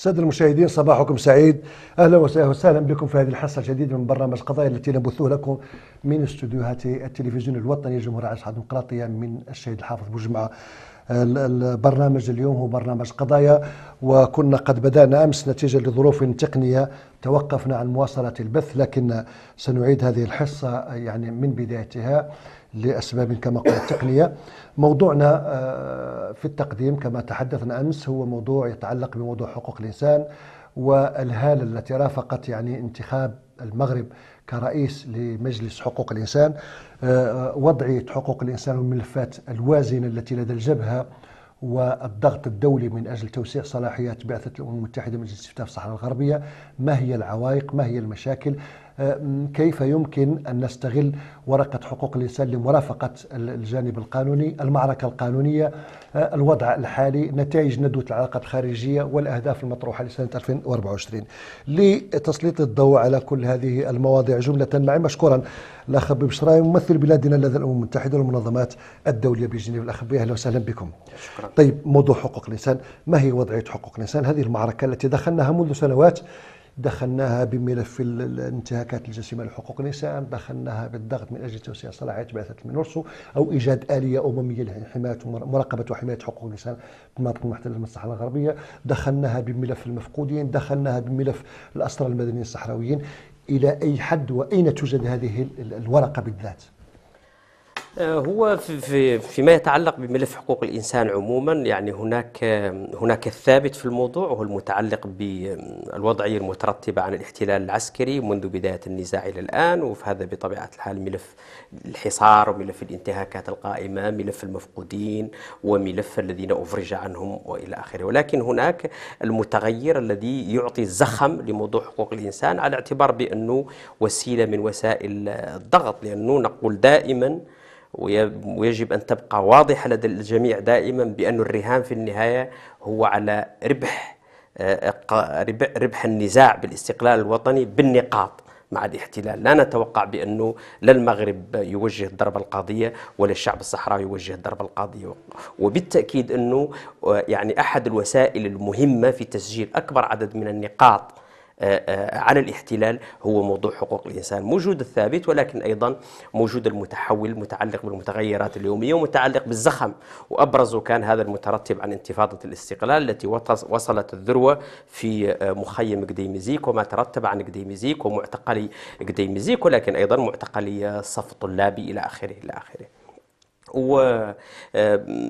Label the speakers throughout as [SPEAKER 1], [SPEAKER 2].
[SPEAKER 1] السادة المشاهدين صباحكم سعيد أهلا وسهلا بكم في هذه الحصة الجديدة من برنامج قضايا التي نبثها لكم من استديوهات التلفزيون الوطني الجمهورية العربية الديمقراطية من الشهيد الحافظ بوجمعة البرنامج اليوم هو برنامج قضايا وكنا قد بدأنا أمس نتيجة لظروف تقنية توقفنا عن مواصلة البث لكن سنعيد هذه الحصة يعني من بدايتها لأسباب كما قلت تقنية موضوعنا آه، في التقديم كما تحدثنا أمس هو موضوع يتعلق بموضوع حقوق الإنسان والهالة التي رافقت يعني انتخاب المغرب كرئيس لمجلس حقوق الإنسان آه، وضعية حقوق الإنسان والملفات الوازنة التي لدى الجبهة والضغط الدولي من أجل توسيع صلاحيات بعثة الأمم المتحدة مجلس استفتاء في الصحراء الغربية ما هي العوائق ما هي المشاكل كيف يمكن أن نستغل ورقة حقوق الإنسان لمرافقة الجانب القانوني المعركة القانونية آه، الوضع الحالي نتائج ندوة العلاقات الخارجية والأهداف المطروحة لسنة 2024 لتسليط الضوء على كل هذه المواضيع جملة معي مشكورا الأخ بشراي ممثل بلادنا لدى الأمم المتحدة والمنظمات الدولية بجنيف الأخ أهلا وسهلا بكم شكرا. طيب موضوع حقوق الإنسان ما هي وضعية حقوق الإنسان هذه المعركة التي دخلناها منذ سنوات دخلناها بملف الانتهاكات الجسيمه لحقوق الانسان دخلناها بالضغط من اجل توسيع صلاحيات بعثه المنورسو او ايجاد اليه امميه لحمايه مراقبه وحمايه حقوق الانسان في المناطق المحتله من الصحراء الغربيه دخلناها بملف المفقودين دخلناها بملف الاسرى المدنيين الصحراويين الى اي حد واين توجد هذه الورقه بالذات
[SPEAKER 2] آه، هو في فيما يتعلق بملف حقوق الانسان عموما يعني هناك آه، هناك الثابت في الموضوع وهو المتعلق بالوضعيه آه، المترتبه عن الاحتلال العسكري منذ بدايه النزاع الى الان وفي هذا بطبيعه الحال ملف الحصار وملف الانتهاكات القائمه ملف المفقودين وملف الذين افرج عنهم والى اخره ولكن هناك المتغير الذي يعطي زخم لموضوع حقوق الانسان على اعتبار بانه وسيله من وسائل الضغط لانه نقول دائما ويجب أن تبقى واضحة لدى الجميع دائما بأن الرهان في النهاية هو على آه، ربح ربح النزاع بالاستقلال الوطني بالنقاط مع الاحتلال لا نتوقع بأنه لا المغرب يوجه الضربة القاضية ولا الشعب الصحراوي يوجه الضربة القاضية وبالتأكيد أنه آه، يعني أحد الوسائل المهمة في تسجيل أكبر عدد من النقاط آه، آه، على الاحتلال هو موضوع حقوق الإنسان موجود الثابت ولكن أيضا موجود المتحول متعلق بالمتغيرات اليومية ومتعلق بالزخم وأبرز كان هذا المترتب عن انتفاضة الاستقلال التي وصلت الذروة في آه، مخيم قديمزيك وما ترتب عن قديمزيك ومعتقلي قديمزيك ولكن أيضا معتقلي صف طلابي إلى آخره إلى آخره و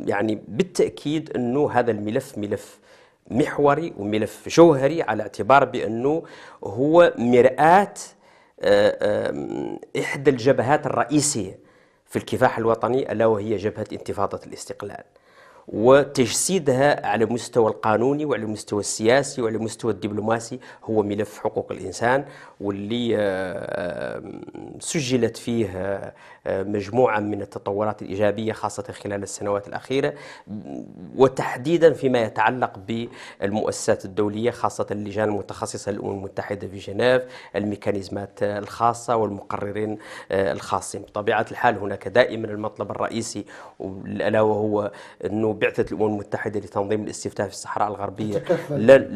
[SPEAKER 2] يعني بالتأكيد أنه هذا الملف ملف محوري وملف جوهري على اعتبار بأنه هو مرآة آه، إحدى الجبهات الرئيسية في الكفاح الوطني ألا وهي جبهة انتفاضة الاستقلال وتجسيدها على المستوى القانوني وعلى المستوى السياسي وعلى المستوى الدبلوماسي هو ملف حقوق الإنسان واللي آه، سجلت فيه آه، مجموعة من التطورات الإيجابية خاصة خلال السنوات الأخيرة وتحديدا فيما يتعلق بالمؤسسات الدولية خاصة اللجان المتخصصة للأمم المتحدة في جنيف الميكانيزمات آه، الخاصة والمقررين الخاصين بطبيعة الحال هناك دائما المطلب الرئيسي ألا وهو أنه بعثة الأمم المتحدة لتنظيم الاستفتاء في الصحراء الغربية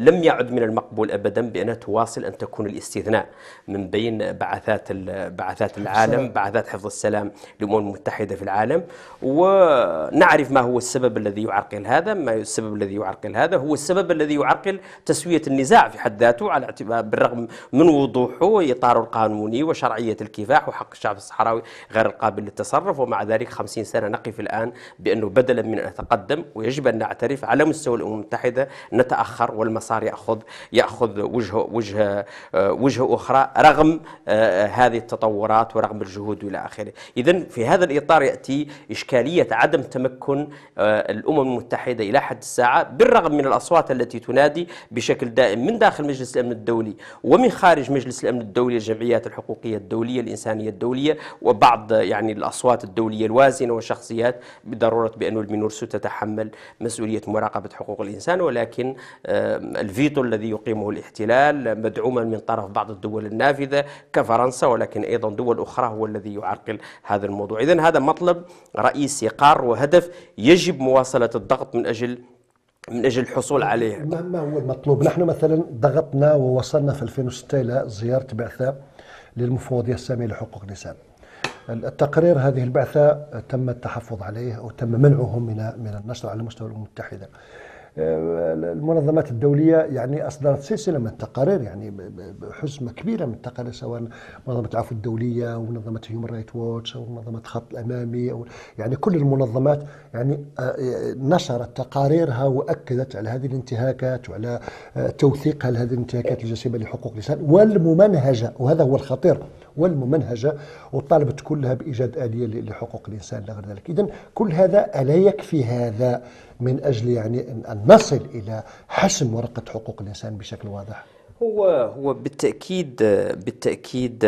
[SPEAKER 2] لم يعد من المقبول أبدا بأن تواصل أن تكون الاستثناء من بين بعثات بعثات العالم بعثات حفظ السلام للامم المتحده في العالم ونعرف ما هو السبب الذي يعرقل هذا ما السبب الذي يعرقل هذا هو السبب الذي يعرقل تسويه النزاع في حد ذاته على اعتبار بالرغم من وضوحه واطاره القانوني وشرعيه الكفاح وحق الشعب الصحراوي غير القابل للتصرف ومع ذلك 50 سنه نقف الان بانه بدلا من ان نتقدم ويجب ان نعترف على مستوى الامم المتحده نتاخر والمسار ياخذ ياخذ وجه وجه وجه أخرى رغم آه، آه، هذه التطورات ورغم الجهود وإلى آخره إذا في هذا الإطار يأتي إشكالية عدم تمكن آه، الأمم المتحدة إلى حد الساعة بالرغم من الأصوات التي تنادي بشكل دائم من داخل مجلس الأمن الدولي ومن خارج مجلس الأمن الدولي الجمعيات الحقوقية الدولية الإنسانية الدولية وبعض يعني الأصوات الدولية الوازنة والشخصيات بضرورة بأن المينورسو تتحمل مسؤولية مراقبة حقوق الإنسان ولكن الفيتو الذي يقيمه الاحتلال مدعوما من طرف بعض الدول الدول النافذة كفرنسا ولكن أيضا دول أخرى هو الذي يعرقل هذا الموضوع إذا هذا مطلب رئيسي قار وهدف يجب مواصلة الضغط من أجل من اجل الحصول عليه.
[SPEAKER 1] ما هو المطلوب؟ نحن مثلا ضغطنا ووصلنا في 2006 الى زياره بعثه للمفوضيه الساميه لحقوق الانسان. التقرير هذه البعثه تم التحفظ عليه وتم منعه من من النشر على مستوى الامم المتحده. المنظمات الدوليه يعني اصدرت سلسله من التقارير يعني حزمه كبيره من التقارير سواء منظمه العفو الدوليه ومنظمه هيومن رايت ووتش او منظمه الخط الامامي أو يعني كل المنظمات يعني آه، آه، نشرت تقاريرها واكدت على هذه الانتهاكات وعلى آه، توثيقها لهذه الانتهاكات الجسيمه لحقوق الانسان والممنهجه وهذا هو الخطير والممنهجة وطالبت كلها بإيجاد آلية لحقوق الإنسان لغير غير ذلك إذا كل هذا ألا يكفي هذا من أجل يعني أن نصل إلى حسم ورقة حقوق الإنسان بشكل واضح
[SPEAKER 2] هو هو بالتأكيد بالتأكيد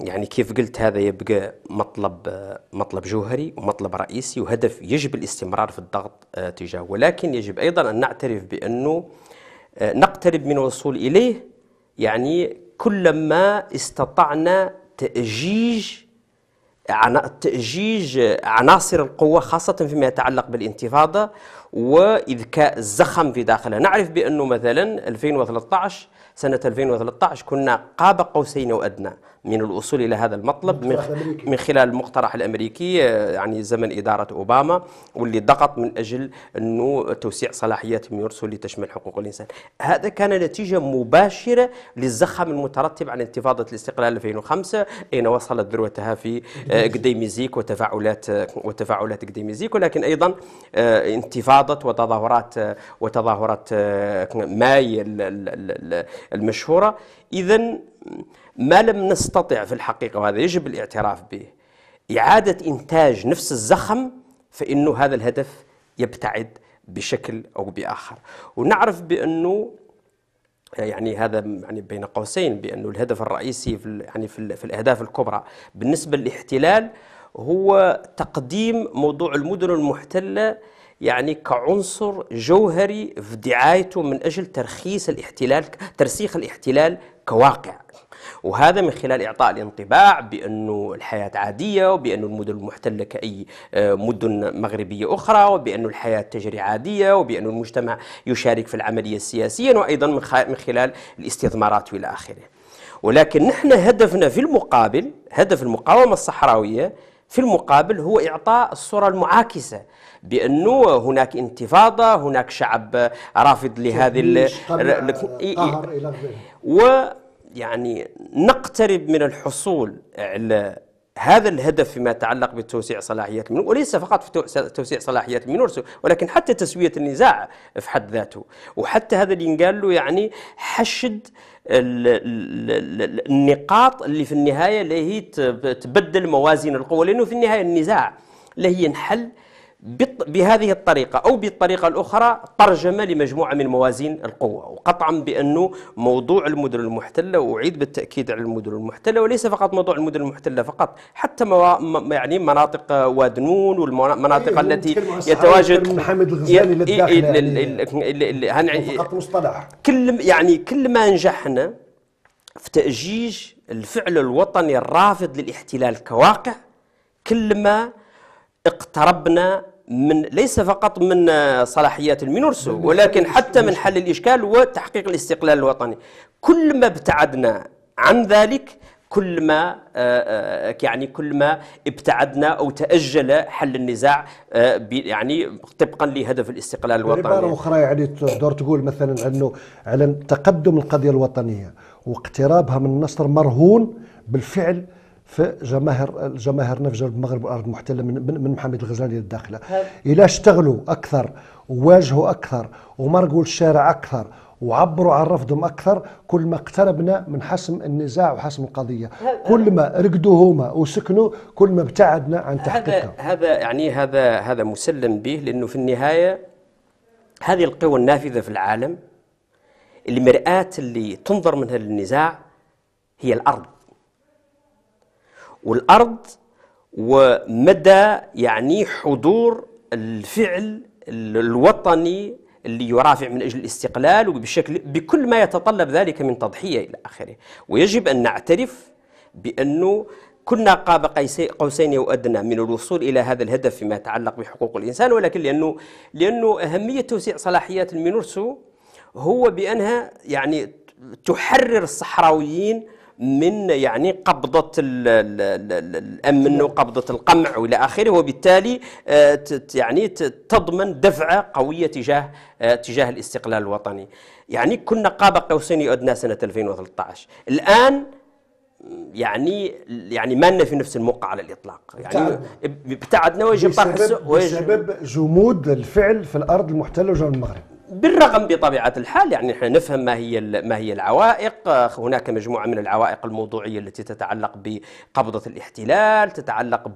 [SPEAKER 2] يعني كيف قلت هذا يبقى مطلب آه، مطلب جوهري ومطلب رئيسي وهدف يجب الاستمرار في الضغط آه، تجاهه ولكن يجب أيضا أن نعترف بأنه آه، نقترب من الوصول إليه يعني كلما استطعنا تأجيج تأجيج عناصر القوة خاصة فيما يتعلق بالانتفاضة وإذكاء الزخم في داخلها نعرف بأنه مثلا 2013 سنة 2013 كنا قاب قوسين أو أدنى من الوصول الى هذا المطلب من, من خلال المقترح الامريكي آه، يعني زمن اداره اوباما واللي ضغط من اجل انه توسيع صلاحيات ميرسو لتشمل حقوق الانسان هذا كان نتيجه مباشره للزخم المترتب على انتفاضه الاستقلال 2005 اين وصلت ذروتها في آه، قديميزيك وتفاعلات آه، وتفاعلات قديميزيك ولكن ايضا انتفاضه وتظاهرات وتظاهرات ماي المشهوره اذا ما لم نستطع في الحقيقة وهذا يجب الاعتراف به إعادة إنتاج نفس الزخم فإنه هذا الهدف يبتعد بشكل أو بآخر ونعرف بأنه يعني هذا يعني بين قوسين بأنه الهدف الرئيسي في يعني في, في الأهداف الكبرى بالنسبة للاحتلال هو تقديم موضوع المدن المحتلة يعني كعنصر جوهري في دعايته من أجل ترخيص الاحتلال ترسيخ الاحتلال كواقع وهذا من خلال إعطاء الانطباع بأنه الحياة عادية وبأنه المدن المحتلة كأي آه، مدن مغربية أخرى وبأنه الحياة تجري عادية وبأنه المجتمع يشارك في العملية السياسية وأيضا من خلال الاستثمارات وإلى آخره ولكن نحن هدفنا في المقابل هدف المقاومة الصحراوية في المقابل هو إعطاء الصورة المعاكسة بأنه هناك انتفاضة هناك شعب رافض لهذه ال... إلى و يعني نقترب من الحصول على هذا الهدف فيما يتعلق بتوسيع صلاحيات المنور وليس فقط في توسيع صلاحيات المنور ولكن حتى تسوية النزاع في حد ذاته وحتى هذا اللي قال له يعني حشد النقاط اللي في النهاية اللي هي تبدل موازين القوى لأنه في النهاية النزاع لا ينحل بهذه الطريقة أو بالطريقة الأخرى ترجمة لمجموعة من موازين القوة وقطعا بأنه موضوع المدن المحتلة وأعيد بالتأكيد على المدن المحتلة وليس فقط موضوع المدن المحتلة فقط حتى م... يعني مناطق وادنون والمناطق والمناطق إيه، التي يتواجد من حامد الغزالي للداخل فقط مصطلح كل يعني كل ما نجحنا في تأجيج الفعل الوطني الرافض للاحتلال كواقع كل ما اقتربنا من ليس فقط من صلاحيات المينورسو ولكن حتى من حل الإشكال وتحقيق الاستقلال الوطني كل ما ابتعدنا عن ذلك كل ما آه، آه، يعني كل ما ابتعدنا او تاجل حل النزاع آه، يعني طبقا لهدف الاستقلال يعني الوطني. بعباره اخرى
[SPEAKER 1] يعني تقدر تقول مثلا انه على تقدم القضيه الوطنيه واقترابها من النصر مرهون بالفعل في الجماهير نفجر المغرب والارض المحتله من من محمد الغزالي للداخله الى اشتغلوا اكثر وواجهوا اكثر ومرقوا الشارع اكثر وعبروا عن رفضهم اكثر كل ما اقتربنا من حسم النزاع وحسم القضيه كل ما رقدوا هما وسكنوا كل ما ابتعدنا عن تحقيقها
[SPEAKER 2] هذا, هذا يعني هذا هذا مسلم به لانه في النهايه هذه القوى النافذه في العالم المرآة اللي تنظر منها للنزاع هي الارض والأرض ومدى يعني حضور الفعل الوطني اللي يرافع من أجل الاستقلال وبشكل بكل ما يتطلب ذلك من تضحية إلى آخره ويجب أن نعترف بأنه كنا قاب قوسين او ادنى من الوصول الى هذا الهدف فيما يتعلق بحقوق الانسان ولكن لانه لانه اهميه توسيع صلاحيات المينورسو هو بانها يعني تحرر الصحراويين من يعني قبضة الأمن وقبضة القمع وإلى آخره وبالتالي آه، يعني تضمن دفعة قوية تجاه آه، تجاه الاستقلال الوطني يعني كنا قاب قوسين يؤدنا سنة 2013 الآن يعني يعني ما لنا في نفس الموقع على الاطلاق يعني ابتعدنا ويجب طرح بسبب
[SPEAKER 1] جمود الفعل في الارض المحتله وجنوب المغرب
[SPEAKER 2] بالرغم بطبيعه الحال يعني احنا نفهم ما هي ما هي العوائق آه، هناك مجموعه من العوائق الموضوعيه التي تتعلق بقبضه الاحتلال تتعلق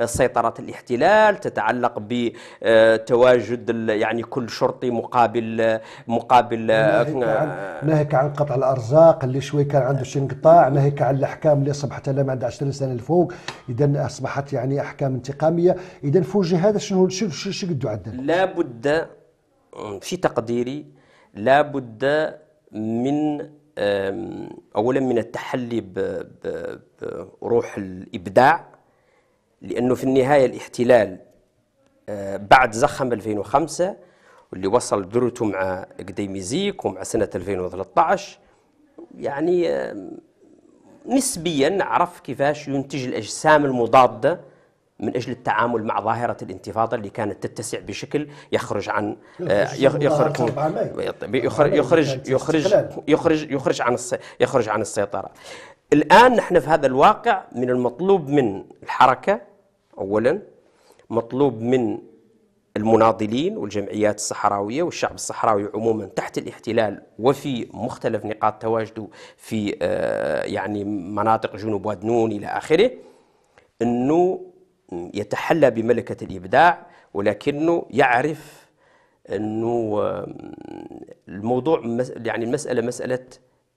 [SPEAKER 2] بسيطره الاحتلال تتعلق بتواجد آه، يعني كل شرطي مقابل مقابل آه،
[SPEAKER 1] ناهيك عن قطع الارزاق اللي شوي كان عنده شي انقطاع ناهيك عن الاحكام اللي اصبحت لما عندها 20 سنه لفوق اذا اصبحت يعني احكام انتقاميه اذا فوجي هذا شنو شنو قدو عندنا
[SPEAKER 2] لابد آه. في تقديري لا بد من اولا من التحلي بروح الابداع لانه في النهايه الاحتلال آه، بعد زخم 2005 واللي وصل درته مع قديميزيك ومع سنه 2013 يعني نسبيا عرف كيفاش ينتج الاجسام المضاده من اجل التعامل مع ظاهره الانتفاضه اللي كانت تتسع بشكل يخرج عن آه، يخرج يخرج يخرج يخرج يخرج عن يخرج عن السيطره. الان نحن في هذا الواقع من المطلوب من الحركه اولا مطلوب من المناضلين والجمعيات الصحراويه والشعب الصحراوي عموما تحت الاحتلال وفي مختلف نقاط تواجده في آه، يعني مناطق جنوب وادنون الى اخره انه يتحلى بملكة الإبداع ولكنه يعرف أنه الموضوع يعني المسألة مسألة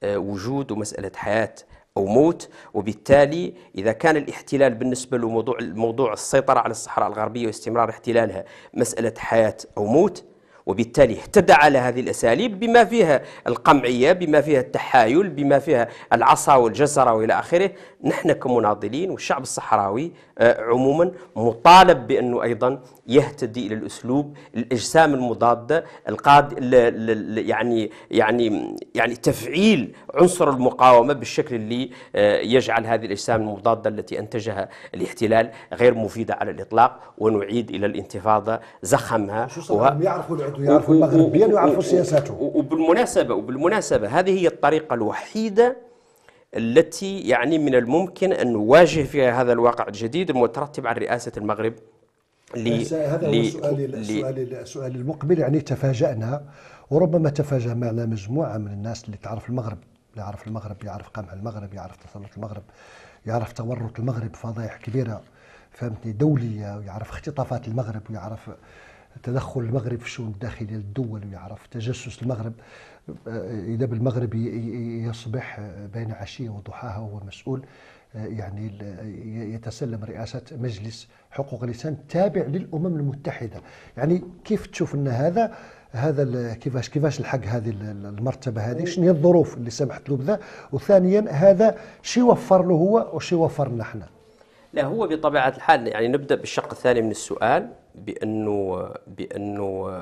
[SPEAKER 2] آه، وجود ومسألة حياة أو موت وبالتالي إذا كان الاحتلال بالنسبة له موضوع موضوع السيطرة على الصحراء الغربية واستمرار احتلالها مسألة حياة أو موت وبالتالي اهتدى على هذه الأساليب بما فيها القمعية بما فيها التحايل بما فيها العصا والجزرة وإلى آخره نحن كمناضلين والشعب الصحراوي آه، عموما مطالب بأنه أيضا يهتدي إلى الأسلوب الأجسام المضادة القاد يعني يعني يعني تفعيل عنصر المقاومة بالشكل اللي آه، يجعل هذه الأجسام المضادة التي أنتجها الاحتلال غير مفيدة على الإطلاق ونعيد إلى الانتفاضة زخمها شو و... يعرفوا الواحد ويعرف المغرب ويعرفوا سياساته وبالمناسبه وبالمناسبه هذه هي الطريقه الوحيده التي يعني من الممكن ان نواجه فيها هذا الواقع الجديد المترتب على رئاسه المغرب لي هذا لي هو سؤالي
[SPEAKER 1] لي سؤالي المقبل يعني تفاجأنا وربما تفاجأ معنا مجموعة من الناس اللي تعرف المغرب اللي يعرف المغرب يعرف قمع المغرب يعرف تسلط المغرب يعرف تورط المغرب فضائح كبيرة فهمتني دولية ويعرف اختطافات المغرب ويعرف تدخل المغرب في الشؤون الداخليه للدول ويعرف تجسس المغرب آه، اذا بالمغرب يصبح آه، بين عشيه وضحاها وهو مسؤول آه، يعني يتسلم رئاسه مجلس حقوق الانسان تابع للامم المتحده يعني كيف تشوف ان هذا هذا كيفاش كيفاش الحق هذه المرتبه هذه شنو هي الظروف اللي سمحت له بذا وثانيا هذا شي وفر له هو وشي وفرنا احنا
[SPEAKER 2] لا هو بطبيعه الحال يعني نبدا بالشق الثاني من السؤال بانه بانه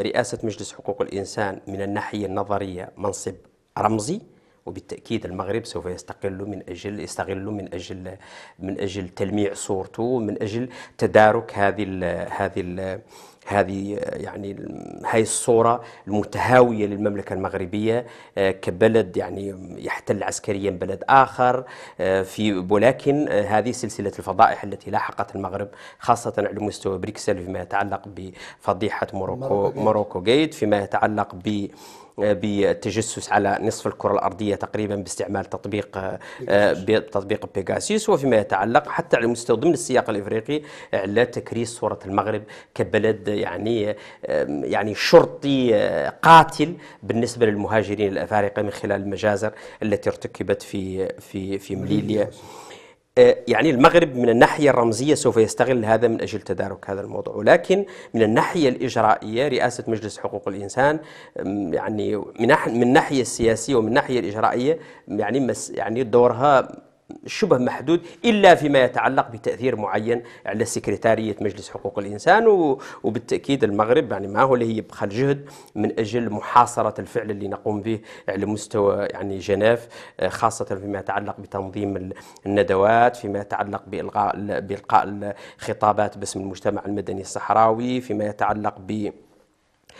[SPEAKER 2] رئاسه مجلس حقوق الانسان من الناحيه النظريه منصب رمزي وبالتاكيد المغرب سوف يستقل من اجل يستغل من اجل من اجل تلميع صورته من اجل تدارك هذه الـ هذه الـ هذه يعني هاي الصورة المتهاوية للمملكة المغربية آه، كبلد يعني يحتل عسكريا بلد آخر آه، في ولكن آه، هذه سلسلة الفضائح التي لاحقت المغرب خاصة على مستوى بريكسل فيما يتعلق بفضيحة موروكو موروكو جيت فيما يتعلق ب آه، بتجسس على نصف الكره الارضيه تقريبا باستعمال تطبيق آه، تطبيق بيغاسيوس وفيما يتعلق حتى على مستوى ضمن السياق الافريقي على آه، تكريس صوره المغرب كبلد يعني يعني شرطي قاتل بالنسبه للمهاجرين الافارقه من خلال المجازر التي ارتكبت في في في مليليا يعني المغرب من الناحية الرمزية سوف يستغل هذا من أجل تدارك هذا الموضوع ولكن من الناحية الإجرائية رئاسة مجلس حقوق الإنسان يعني من الناحية السياسية ومن الناحية الإجرائية يعني يعني دورها شبه محدود إلا فيما يتعلق بتأثير معين على سكرتارية مجلس حقوق الإنسان وبالتأكيد المغرب يعني ما هو اللي يبخل جهد من أجل محاصرة الفعل اللي نقوم به على مستوى يعني جنيف آه، خاصة فيما يتعلق بتنظيم الندوات فيما يتعلق بإلغاء بإلقاء الخطابات باسم المجتمع المدني الصحراوي فيما يتعلق ب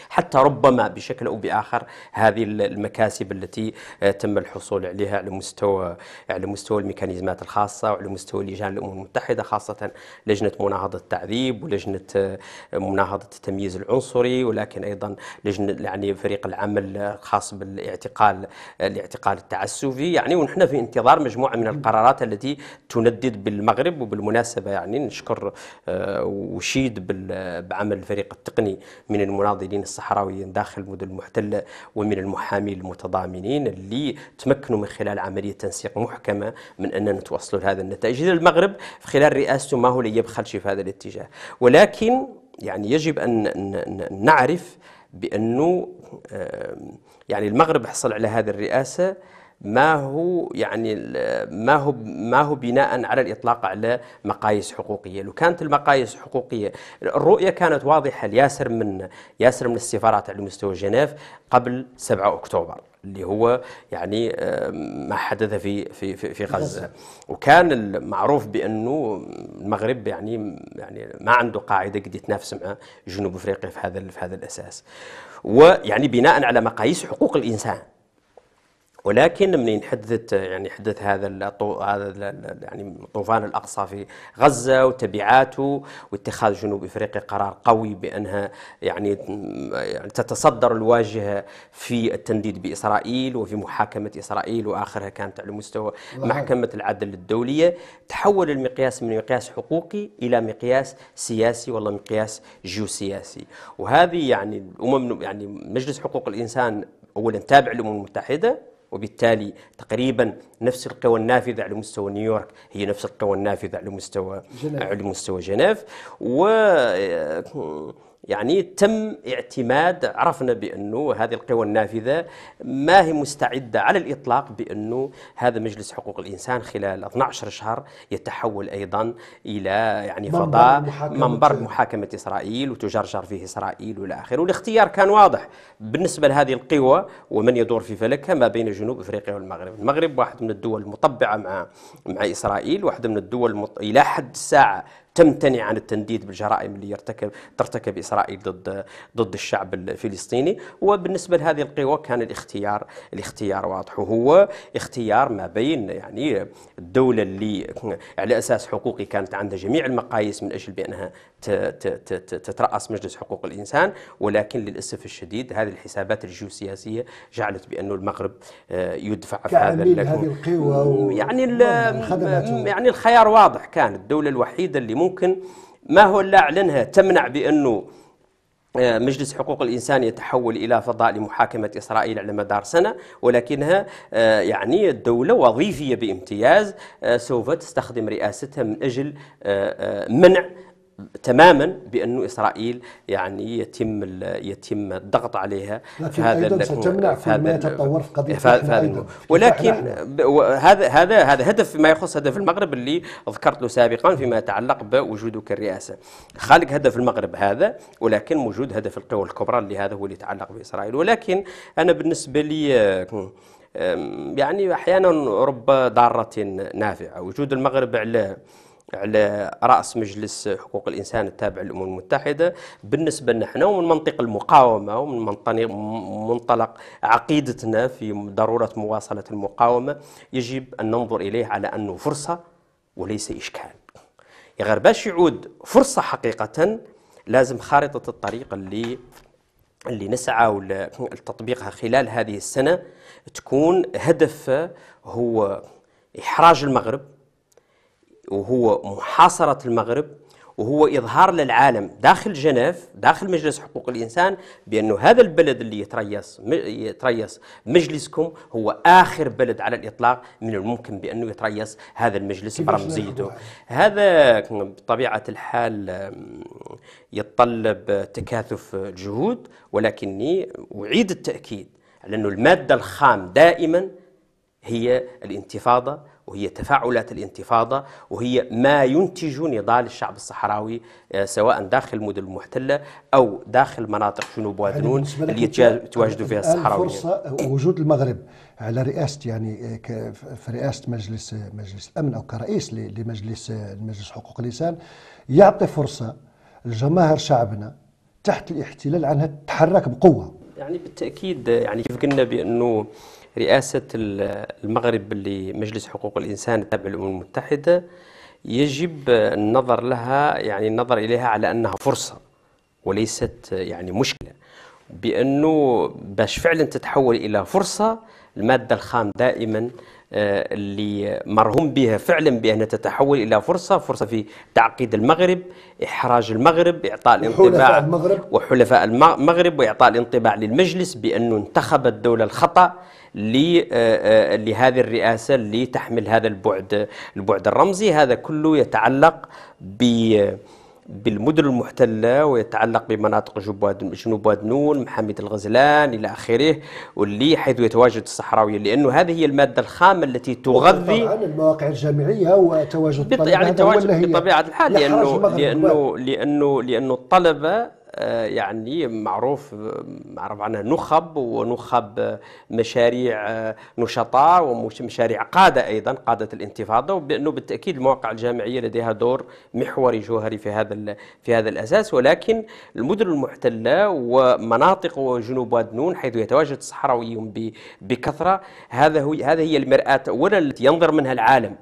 [SPEAKER 2] حتى ربما بشكل أو بآخر هذه المكاسب التي آه، تم الحصول عليها على مستوى على مستوى الميكانيزمات الخاصة وعلى مستوى لجان الأمم المتحدة خاصة لجنة مناهضة التعذيب ولجنة آه، مناهضة التمييز العنصري ولكن أيضا لجنة يعني فريق العمل الخاص بالاعتقال آه، الاعتقال التعسفي يعني ونحن في انتظار مجموعة من القرارات التي تندد بالمغرب وبالمناسبة يعني نشكر وشيد بعمل الفريق التقني من المناضلين المواطنين الصحراويين داخل المدن المحتلة ومن المحامين المتضامنين اللي تمكنوا من خلال عملية تنسيق محكمة من أننا نتوصلوا لهذا النتائج إذا المغرب في خلال رئاسته ما هو اللي يبخل في هذا الاتجاه ولكن يعني يجب أن نعرف بأنه يعني المغرب حصل على هذه الرئاسة ما هو يعني ما هو ما هو بناء على الاطلاق على مقاييس حقوقيه، لو كانت المقاييس حقوقيه الرؤيه كانت واضحه لياسر من ياسر من السفارات على مستوى جنيف قبل 7 اكتوبر. اللي هو يعني ما حدث في في في غزه وكان المعروف بانه المغرب يعني يعني ما عنده قاعده قد يتنافس مع جنوب افريقيا في هذا في هذا الاساس ويعني بناء على مقاييس حقوق الانسان ولكن من حدثت يعني حدث هذا الطو... هذا يعني طوفان الاقصى في غزه وتبعاته واتخاذ جنوب افريقيا قرار قوي بانها يعني, يعني تتصدر الواجهه في التنديد باسرائيل وفي محاكمه اسرائيل واخرها كانت على مستوى محكمه العدل الدوليه تحول المقياس من مقياس حقوقي الى مقياس سياسي والله مقياس جيوسياسي وهذه يعني الامم يعني مجلس حقوق الانسان اولا تابع للامم المتحده وبالتالي تقريبا نفس القوى النافذه على مستوى نيويورك هي نفس القوى النافذه على مستوى جنيف. على مستوى جنيف و يعني تم اعتماد عرفنا بانه هذه القوى النافذه ما هي مستعده على الاطلاق بانه هذا مجلس حقوق الانسان خلال 12 شهر يتحول ايضا الى يعني منبر فضاء محاكمة منبر محاكمه اسرائيل وتجرجر فيه اسرائيل والى اخره والاختيار كان واضح بالنسبه لهذه القوى ومن يدور في فلكها ما بين جنوب افريقيا والمغرب، المغرب واحد من الدول المطبعه مع مع اسرائيل، واحده من الدول المط... الى حد الساعه تمتنع عن التنديد بالجرائم اللي يرتكب ترتكب اسرائيل ضد ضد الشعب الفلسطيني وبالنسبه لهذه القوى كان الاختيار الاختيار واضح وهو اختيار ما بين يعني الدوله اللي على اساس حقوقي كانت عندها جميع المقاييس من اجل بانها تتراس مجلس حقوق الانسان ولكن للاسف الشديد هذه الحسابات الجيوسياسيه جعلت بانه المغرب آه، يدفع في هذا هذه القوى يعني يعني الخيار واضح كان الدوله الوحيده اللي ممكن ما هو لا أعلنها تمنع بأنه آه، مجلس حقوق الإنسان يتحول إلى فضاء لمحاكمة إسرائيل على مدار سنة ولكنها آه، يعني الدولة وظيفية بامتياز آه، سوف تستخدم رئاستها من أجل منع تماما بانه اسرائيل يعني يتم يتم الضغط عليها في هذا ايضا ستمنع في هذا يتطور
[SPEAKER 1] في قضيه في هذا أيضاً. ولكن
[SPEAKER 2] هذا هذا هذا هدف ما يخص هدف المغرب اللي ذكرت له سابقا فيما يتعلق بوجودك الرئاسه خالق هدف المغرب هذا ولكن موجود هدف القوى الكبرى اللي هذا هو اللي يتعلق باسرائيل ولكن انا بالنسبه لي يعني احيانا رب ضاره نافعه وجود المغرب على على راس مجلس حقوق الانسان التابع للامم المتحده بالنسبه لنا احنا ومن منطق المقاومه ومن منطلق عقيدتنا في ضروره مواصله المقاومه يجب ان ننظر اليه على انه فرصه وليس اشكال يا غير باش يعود فرصه حقيقه لازم خارطه الطريق اللي اللي نسعى لتطبيقها خلال هذه السنه تكون هدفها هو احراج المغرب وهو محاصرة المغرب وهو إظهار للعالم داخل جنيف داخل مجلس حقوق الإنسان بأنه هذا البلد اللي يتريس, يتريس مجلسكم هو آخر بلد على الإطلاق من الممكن بأنه يتريس هذا المجلس برمزيته هذا بطبيعة الحال يتطلب تكاثف جهود ولكني أعيد التأكيد على أنه المادة الخام دائما هي الانتفاضة وهي تفاعلات الانتفاضة وهي ما ينتج نضال الشعب الصحراوي آه، سواء داخل المدن المحتلة أو داخل مناطق جنوب يعني وادنون اللي يتواجدوا فيها الصحراويين
[SPEAKER 1] فرصة وجود المغرب على رئاسة يعني آه، في رئاسة مجلس آه، مجلس الأمن أو كرئيس لمجلس مجلس حقوق الإنسان يعطي فرصة لجماهير شعبنا تحت الاحتلال عنها تتحرك بقوة
[SPEAKER 2] يعني بالتأكيد يعني كيف قلنا بأنه رئاسة المغرب لمجلس حقوق الإنسان التابع للأمم المتحدة يجب النظر لها يعني النظر إليها على أنها فرصة وليست يعني مشكلة بأنه باش فعلا تتحول إلى فرصة المادة الخام دائما آه، اللي مرهم بها فعلا بأن تتحول إلى فرصة فرصة في تعقيد المغرب إحراج المغرب إعطاء الانطباع المغرب وحلفاء المغرب وإعطاء الانطباع للمجلس بأنه انتخب الدولة الخطأ آه، آه، لهذه الرئاسة اللي تحمل هذا البعد البعد الرمزي هذا كله يتعلق ب بالمدن المحتلة ويتعلق بمناطق جنوب واد نون محمد الغزلان إلى آخره واللي حيث يتواجد الصحراويين لأنه هذه هي المادة الخامه التي تغذي
[SPEAKER 1] المواقع الجامعية وتواجد الطلبة يعني تواجد بطبيعة الحال لأنه لأنه,
[SPEAKER 2] لأنه لأنه لأنه الطلبة آه، يعني معروف معروف عنها نخب ونخب مشاريع آه، نشطاء ومشاريع قادة أيضا قادة الانتفاضة وبأنه بالتأكيد المواقع الجامعية لديها دور محوري جوهري في هذا في هذا الأساس ولكن المدن المحتلة ومناطق وجنوب واد نون حيث يتواجد الصحراويون بكثرة هذا هو هذا هي المرآة أولا التي ينظر منها العالم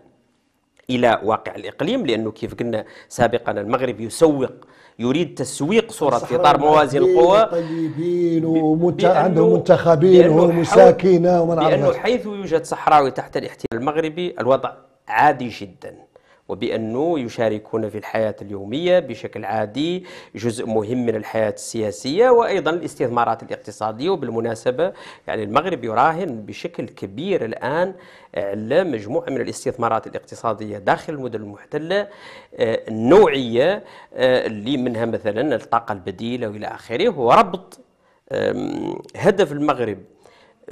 [SPEAKER 2] إلى واقع الإقليم لأنه كيف قلنا سابقا المغرب يسوق يريد تسويق صورة في إطار موازي القوى
[SPEAKER 1] طيبين عندهم منتخبين ومساكين ومن نعرف بأنه
[SPEAKER 2] حيث يوجد صحراوي تحت الاحتلال المغربي الوضع عادي جدا وبأنه يشاركون في الحياة اليومية بشكل عادي جزء مهم من الحياة السياسية وأيضا الاستثمارات الاقتصادية وبالمناسبة يعني المغرب يراهن بشكل كبير الآن على آه، مجموعة من الاستثمارات الاقتصادية داخل المدن المحتلة آه، النوعية آه، اللي منها مثلا الطاقة البديلة وإلى آخره وربط هدف المغرب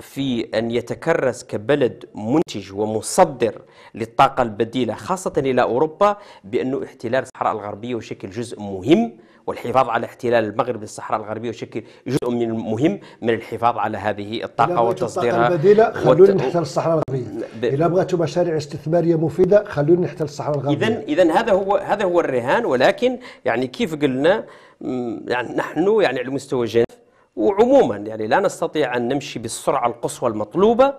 [SPEAKER 2] في أن يتكرس كبلد منتج ومصدر للطاقة البديلة خاصة إلى أوروبا بأنه احتلال الصحراء الغربية وشكل جزء مهم والحفاظ على احتلال المغرب للصحراء الغربية وشكل جزء من المهم من الحفاظ على هذه الطاقة وتصديرها الطاقة البديلة خلونا نحتل
[SPEAKER 1] الصحراء الغربية ب... إذا بغيتوا مشاريع استثمارية مفيدة خلونا نحتل الصحراء الغربية إذا
[SPEAKER 2] إذا هذا هو هذا هو الرهان ولكن يعني كيف قلنا يعني نحن يعني على مستوى جنوب وعموما يعني لا نستطيع أن نمشي بالسرعة القصوى المطلوبة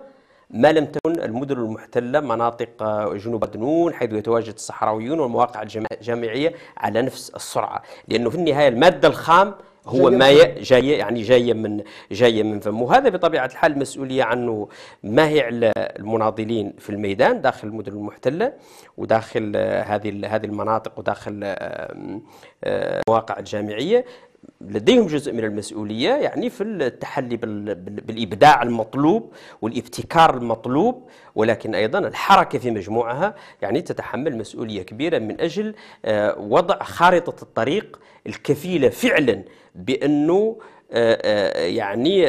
[SPEAKER 2] ما لم تكن المدن المحتلة مناطق آه، جنوب دنون حيث يتواجد الصحراويون والمواقع الجامعية على نفس السرعة لأنه في النهاية المادة الخام هو ما جاي يعني جاية من جاية من فم وهذا بطبيعة الحال مسؤولية عنه ما هي على المناضلين في الميدان داخل المدن المحتلة وداخل آه، هذه هذه المناطق وداخل آه، المواقع الجامعية لديهم جزء من المسؤولية يعني في التحلي بالإبداع المطلوب والابتكار المطلوب ولكن أيضا الحركة في مجموعها يعني تتحمل مسؤولية كبيرة من أجل آه، وضع خارطة الطريق الكفيلة فعلا بأنه آه، آه، يعني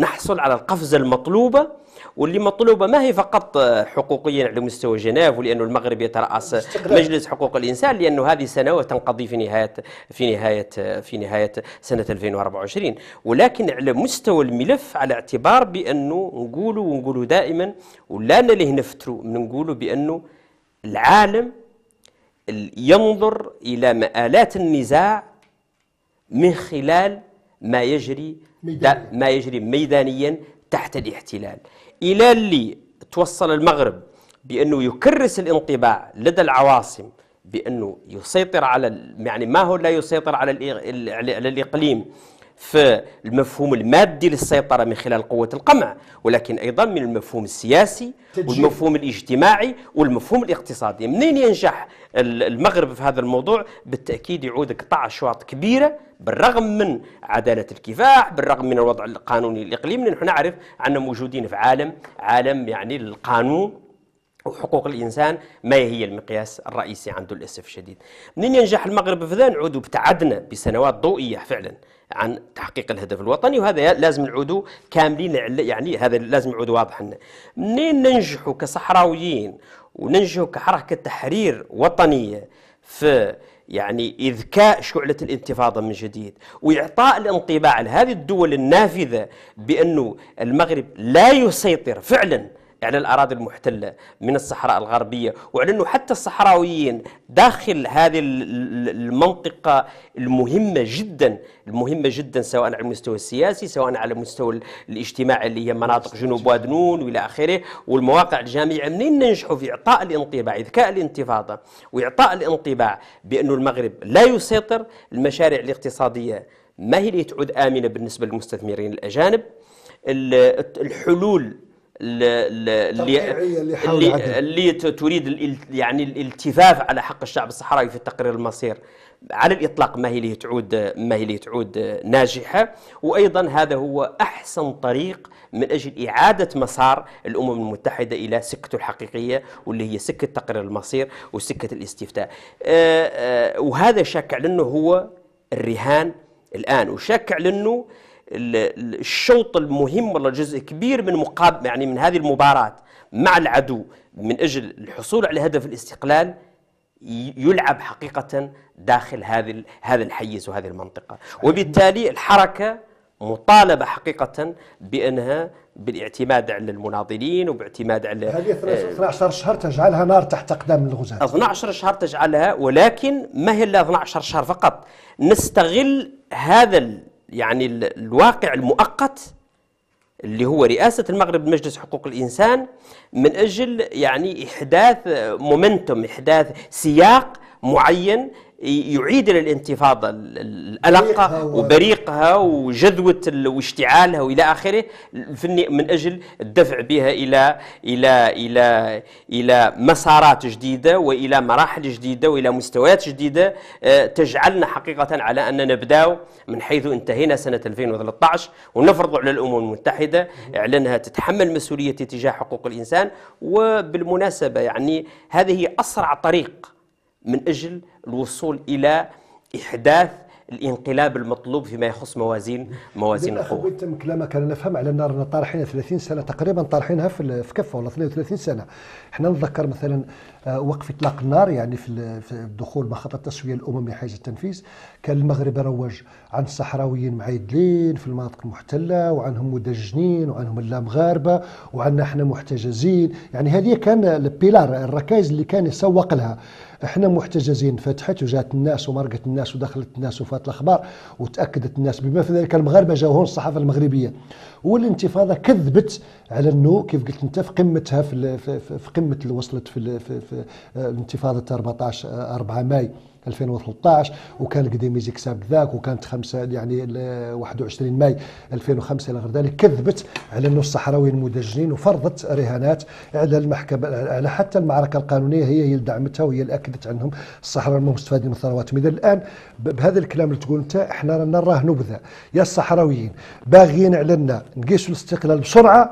[SPEAKER 2] نحصل على القفزة المطلوبة واللي مطلوبه ما هي فقط حقوقيا على مستوى جنيف ولانه المغرب يتراس مجلس حقوق الانسان لانه هذه سنوات تنقضي في نهايه في نهايه في نهايه سنه 2024 ولكن على مستوى الملف على اعتبار بانه نقولوا ونقولوا دائما ولا نله نفتروا نقولوا بانه العالم ينظر الى مآلات النزاع من خلال ما يجري ما يجري ميدانيا تحت الاحتلال إلى اللي توصل المغرب بأنه يكرس الانطباع لدى العواصم بأنه يسيطر على يعني ما هو لا يسيطر على على الإقليم في المفهوم المادي للسيطرة من خلال قوة القمع ولكن أيضا من المفهوم السياسي والمفهوم الاجتماعي والمفهوم الاقتصادي منين ينجح المغرب في هذا الموضوع بالتأكيد يعود قطع شواط كبيرة بالرغم من عدالة الكفاح بالرغم من الوضع القانوني الإقليمي نحن نعرف أننا موجودين في عالم عالم يعني القانون وحقوق الانسان ما هي المقياس الرئيسي عنده للاسف الشديد. منين ينجح المغرب في ذا نعود ابتعدنا بسنوات ضوئيه فعلا عن تحقيق الهدف الوطني وهذا لازم نعودوا كاملين يعني هذا لازم نعود واضح لنا. منين ننجحوا كصحراويين وننجحوا كحركه تحرير وطنيه في يعني إذكاء شعلة الانتفاضة من جديد وإعطاء الانطباع لهذه الدول النافذة بأنه المغرب لا يسيطر فعلا على يعني الأراضي المحتلة من الصحراء الغربية وعلى أنه حتى الصحراويين داخل هذه المنطقة المهمة جدا المهمة جدا سواء على المستوى السياسي سواء على المستوى الاجتماعي اللي هي مناطق جنوب وادنون والى اخره والمواقع الجامعه منين ننجحوا في اعطاء الانطباع اذكاء الانتفاضه واعطاء الانطباع بانه المغرب لا يسيطر المشاريع الاقتصاديه ما هي اللي تعود امنه بالنسبه للمستثمرين الاجانب الحلول اللي اللي, اللي تريد يعني الالتفاف على حق الشعب الصحراوي في تقرير المصير على الاطلاق ما هي اللي تعود ما هي اللي تعود ناجحه وايضا هذا هو احسن طريق من اجل اعاده مسار الامم المتحده الى سكته الحقيقيه واللي هي سكه تقرير المصير وسكه الاستفتاء آه، آه، وهذا شكل انه هو الرهان الان وشكل انه الشوط المهم ولا جزء كبير من مقابل يعني من هذه المباراة مع العدو من أجل الحصول على هدف الاستقلال يلعب حقيقة داخل هذه هذا الحيز وهذه المنطقة وبالتالي الحركة مطالبة حقيقة بأنها بالاعتماد على المناضلين وباعتماد على هذه 12
[SPEAKER 1] آه، شهر تجعلها نار تحت أقدام الغزاة 12
[SPEAKER 2] شهر تجعلها ولكن ما هي إلا 12 شهر فقط نستغل هذا يعني الواقع المؤقت اللي هو رئاسة المغرب لمجلس حقوق الإنسان من أجل يعني إحداث مومنتوم إحداث سياق معين يعيد للانتفاضة الألقة وبريقها وجذوة واشتعالها وإلى آخره من أجل الدفع بها إلى إلى إلى إلى مسارات جديدة وإلى مراحل جديدة وإلى مستويات جديدة آه، تجعلنا حقيقة على أننا نبدأ من حيث انتهينا سنة 2013 ونفرض على الأمم المتحدة انها تتحمل مسؤولية تجاه حقوق الإنسان وبالمناسبة يعني هذه أسرع طريق من أجل الوصول إلى إحداث الانقلاب المطلوب فيما يخص موازين موازين القوى.
[SPEAKER 1] تم كلامك انا نفهم على ان رانا طارحينها 30 سنه تقريبا طارحينها في كفه ولا 32 سنه. احنا نتذكر مثلا آه، وقف اطلاق النار يعني في الدخول مخطط التسويه الاممي حيز التنفيذ كان المغرب روج عن الصحراويين معيدلين في المناطق المحتله وعنهم مدجنين وعنهم اللامغاربه وعنا احنا محتجزين يعني هذه كان البيلار الركائز اللي كان يسوق لها احنا محتجزين فتحت وجات الناس ومرقت الناس ودخلت الناس وفات الاخبار وتاكدت الناس بما في ذلك المغاربه جاوهم الصحافه المغربيه والانتفاضه كذبت على انه كيف قلت انت في قمتها في, في قمه اللي وصلت في, في, في انتفاضه 14 4 ماي 2013 وكان قديميز يكسب ذاك وكانت خمسة يعني 21 ماي 2005 الى غير ذلك كذبت على انه الصحراويين مدجنين وفرضت رهانات على المحكمه على حتى المعركه القانونيه هي هي اللي دعمتها وهي اللي اكدت عنهم الصحراء المهم مستفادين من ثرواتهم اذا الان بهذا الكلام اللي تقول انت احنا رانا راه نبذه يا الصحراويين باغيين علينا نقيسوا الاستقلال بسرعه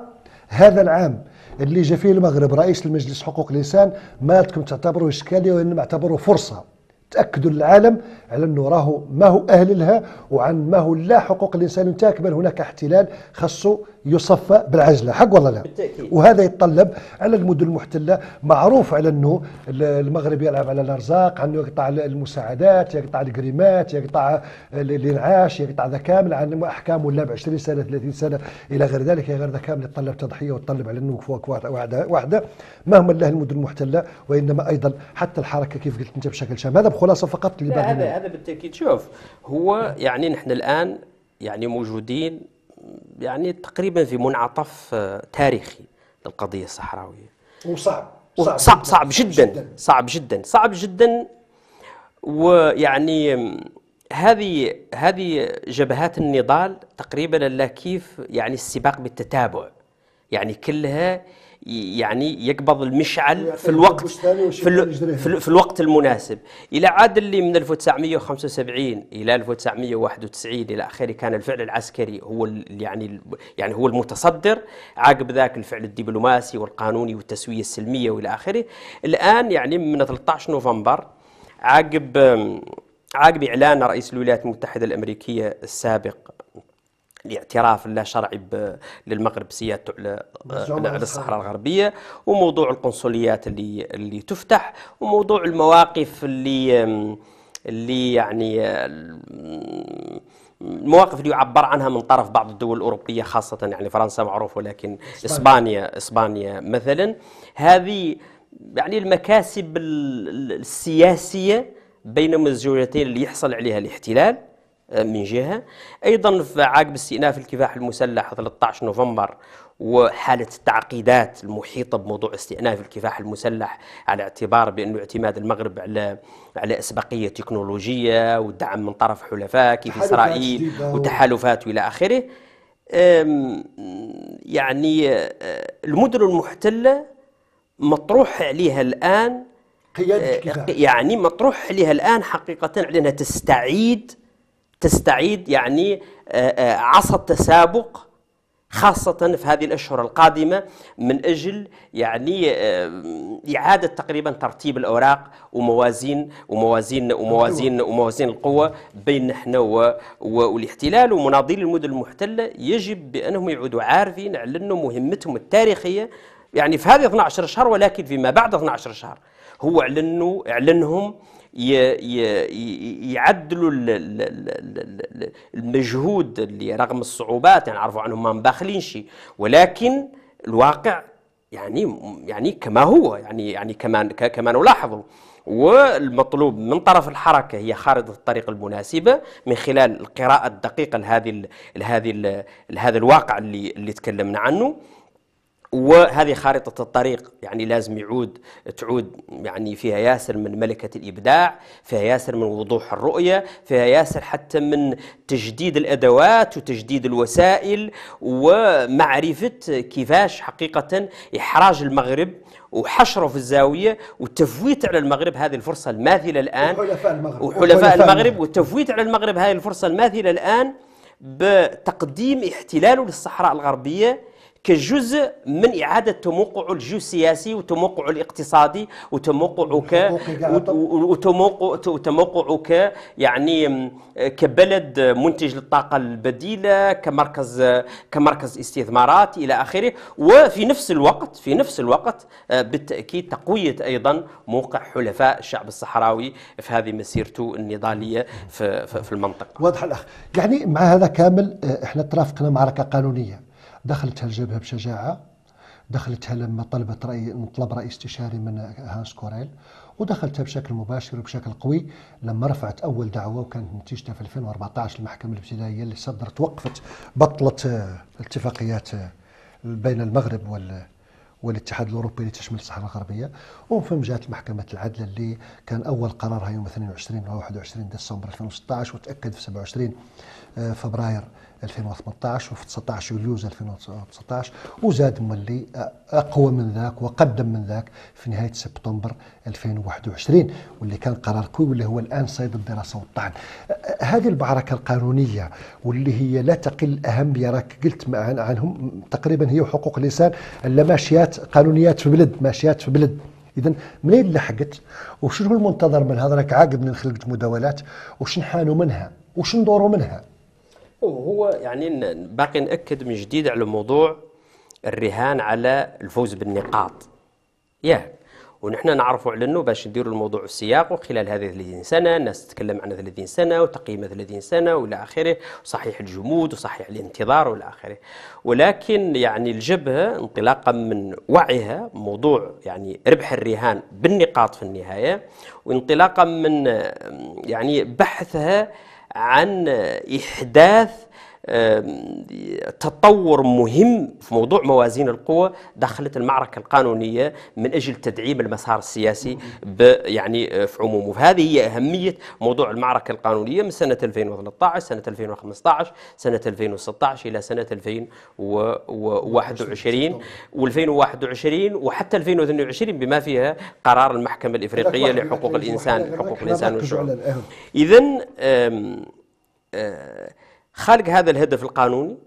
[SPEAKER 1] هذا العام اللي جا فيه المغرب رئيس المجلس حقوق الانسان ما لكم تعتبروه اشكاليه وانما اعتبروه فرصه تاكدوا العالم على أنه راهو ما هو أهل لها وعن ما هو لا حقوق الإنسان تاك بل هناك احتلال خاصه يصفى بالعجله حق ولا لا بالتأكيد. وهذا يتطلب على المدن المحتله معروف على انه المغرب يلعب على الارزاق انه يقطع المساعدات يقطع الكريمات يقطع الانعاش يقطع ذا كامل عن احكام ولا ب 20 سنه 30 سنه الى غير ذلك غير ذا كامل يتطلب تضحيه ويتطلب على انه فوق واحده واحده مهما له المدن المحتله وانما ايضا حتى الحركه كيف قلت انت بشكل شامل هذا بخلاصه فقط اللي هذا هذا
[SPEAKER 2] بالتاكيد شوف هو يعني نحن الان يعني موجودين يعني تقريبا في منعطف آه، تاريخي للقضية الصحراوية وصعب صعب, صعب, صعب جدا, صعب جدا صعب جدا ويعني هذه هذه جبهات النضال تقريبا لا كيف يعني السباق بالتتابع يعني كلها يعني يقبض المشعل في الوقت
[SPEAKER 1] في, ال في, في الوقت
[SPEAKER 2] المناسب الى عاد اللي من 1975 الى 1991 الى اخره كان الفعل العسكري هو يعني يعني هو المتصدر عقب ذاك الفعل الدبلوماسي والقانوني والتسويه السلميه والى اخره الان يعني من 13 نوفمبر عقب عقب اعلان رئيس الولايات المتحده الامريكيه السابق الاعتراف اللا شرعي للمغرب بسيادته على على الصحراء الغربيه وموضوع القنصليات اللي اللي تفتح وموضوع المواقف اللي اللي يعني المواقف اللي يعبر عنها من طرف بعض الدول الاوروبيه خاصه يعني فرنسا معروف ولكن اسبانيا اسبانيا مثلا هذه يعني المكاسب السياسيه بين مزجوجتين اللي يحصل عليها الاحتلال من جهة أيضا عقب استئناف الكفاح المسلح 13 نوفمبر وحالة التعقيدات المحيطة بموضوع استئناف الكفاح المسلح على اعتبار بأنه اعتماد المغرب على على أسبقية تكنولوجية والدعم من طرف حلفاء كيف إسرائيل وتحالفات وإلى آخره يعني أه، المدن المحتلة مطروح عليها الآن قيادة أه، يعني مطروح عليها الآن حقيقة على أنها تستعيد تستعيد يعني آه، آه، عصا التسابق خاصة في هذه الأشهر القادمة من أجل يعني آه، إعادة تقريبا ترتيب الأوراق وموازين وموازين وموازين وموازين القوة بين نحن والاحتلال ومناضلي المدن المحتلة يجب بأنهم يعودوا عارفين على أنه مهمتهم التاريخية يعني في هذه 12 شهر ولكن فيما بعد 12 شهر هو أعلنوا أعلنهم يعدلوا المجهود اللي رغم الصعوبات يعني عرفوا عنهم ما شيء ولكن الواقع يعني يعني كما هو يعني يعني كما كما نلاحظه والمطلوب من طرف الحركة هي خارطة الطريق المناسبة من خلال القراءة الدقيقة لهذه لهذه لهذا الواقع اللي اللي تكلمنا عنه وهذه خارطة الطريق يعني لازم يعود تعود يعني فيها ياسر من ملكة الإبداع فيها ياسر من وضوح الرؤية فيها ياسر حتى من تجديد الأدوات وتجديد الوسائل ومعرفة كيفاش حقيقة إحراج المغرب وحشره في الزاويه والتفويت على المغرب هذه الفرصه الماثله الان وحلفاء المغرب وحلفاء المغرب والتفويت على المغرب هذه الفرصه الماثله الان بتقديم احتلاله للصحراء الغربيه كجزء من إعادة تموقع الجو السياسي وتموقع الاقتصادي وتموقع ك وتموقع وتموقع ك يعني كبلد منتج للطاقة البديلة كمركز كمركز استثمارات إلى آخره وفي نفس الوقت في نفس الوقت آه، بالتأكيد تقوية أيضا موقع حلفاء الشعب الصحراوي في هذه مسيرته النضالية في, في المنطقة واضح الأخ
[SPEAKER 1] يعني مع هذا كامل آه، احنا ترافقنا معركة قانونية دخلتها الجبهة بشجاعة دخلتها لما طلبت رأي طلب رأي استشاري من هانس كوريل ودخلتها بشكل مباشر وبشكل قوي لما رفعت اول دعوه وكانت نتيجتها في 2014 المحكمه الابتدائيه اللي صدرت وقفت بطلت الاتفاقيات بين المغرب وال والاتحاد الاوروبي اللي تشمل الصحراء الغربيه ومن ثم جاءت محكمه العدل اللي كان اول قرارها يوم 22 و 21 ديسمبر 2016 وتاكد في 27 آه، فبراير 2018 وفي 19 يوليوز 2019 وزاد مولي اقوى من ذاك وقدم من ذاك في نهايه سبتمبر 2021 واللي كان قرار قوي واللي هو الان صيد الدراسه والطعن. هذه البعركه القانونيه واللي هي لا تقل اهميه راك قلت عنهم تقريبا هي حقوق الانسان الا ماشيات قانونيات في بلد ماشيات في بلد. اذا منين لحقت وشنو المنتظر من هذا راك عاقب من خلقت مداولات وشنو حانوا منها وشنو دوروا منها
[SPEAKER 2] وهو يعني باقي ناكد من جديد على موضوع الرهان على الفوز بالنقاط ياه ونحن نعرفوا على انه باش نديروا الموضوع في السياق وخلال هذه 30 سنه الناس تتكلم عن 30 سنه وتقييم 30 سنه والى اخره وصحيح الجمود وصحيح الانتظار والى اخره ولكن يعني الجبهه انطلاقا من وعيها موضوع يعني ربح الرهان بالنقاط في النهايه وانطلاقا من يعني بحثها عن إحداث تطور مهم في موضوع موازين القوى دخلت المعركة القانونية من أجل تدعيم المسار السياسي يعني آه، في عمومه فهذه هي أهمية موضوع المعركة القانونية من سنة 2013 سنة 2015 سنة 2016 إلى سنة 2021 و2021 وحتى 2022 بما فيها قرار المحكمة الإفريقية لحقوق الإنسان حقوق الإنسان والشعوب إذا خلق هذا الهدف القانوني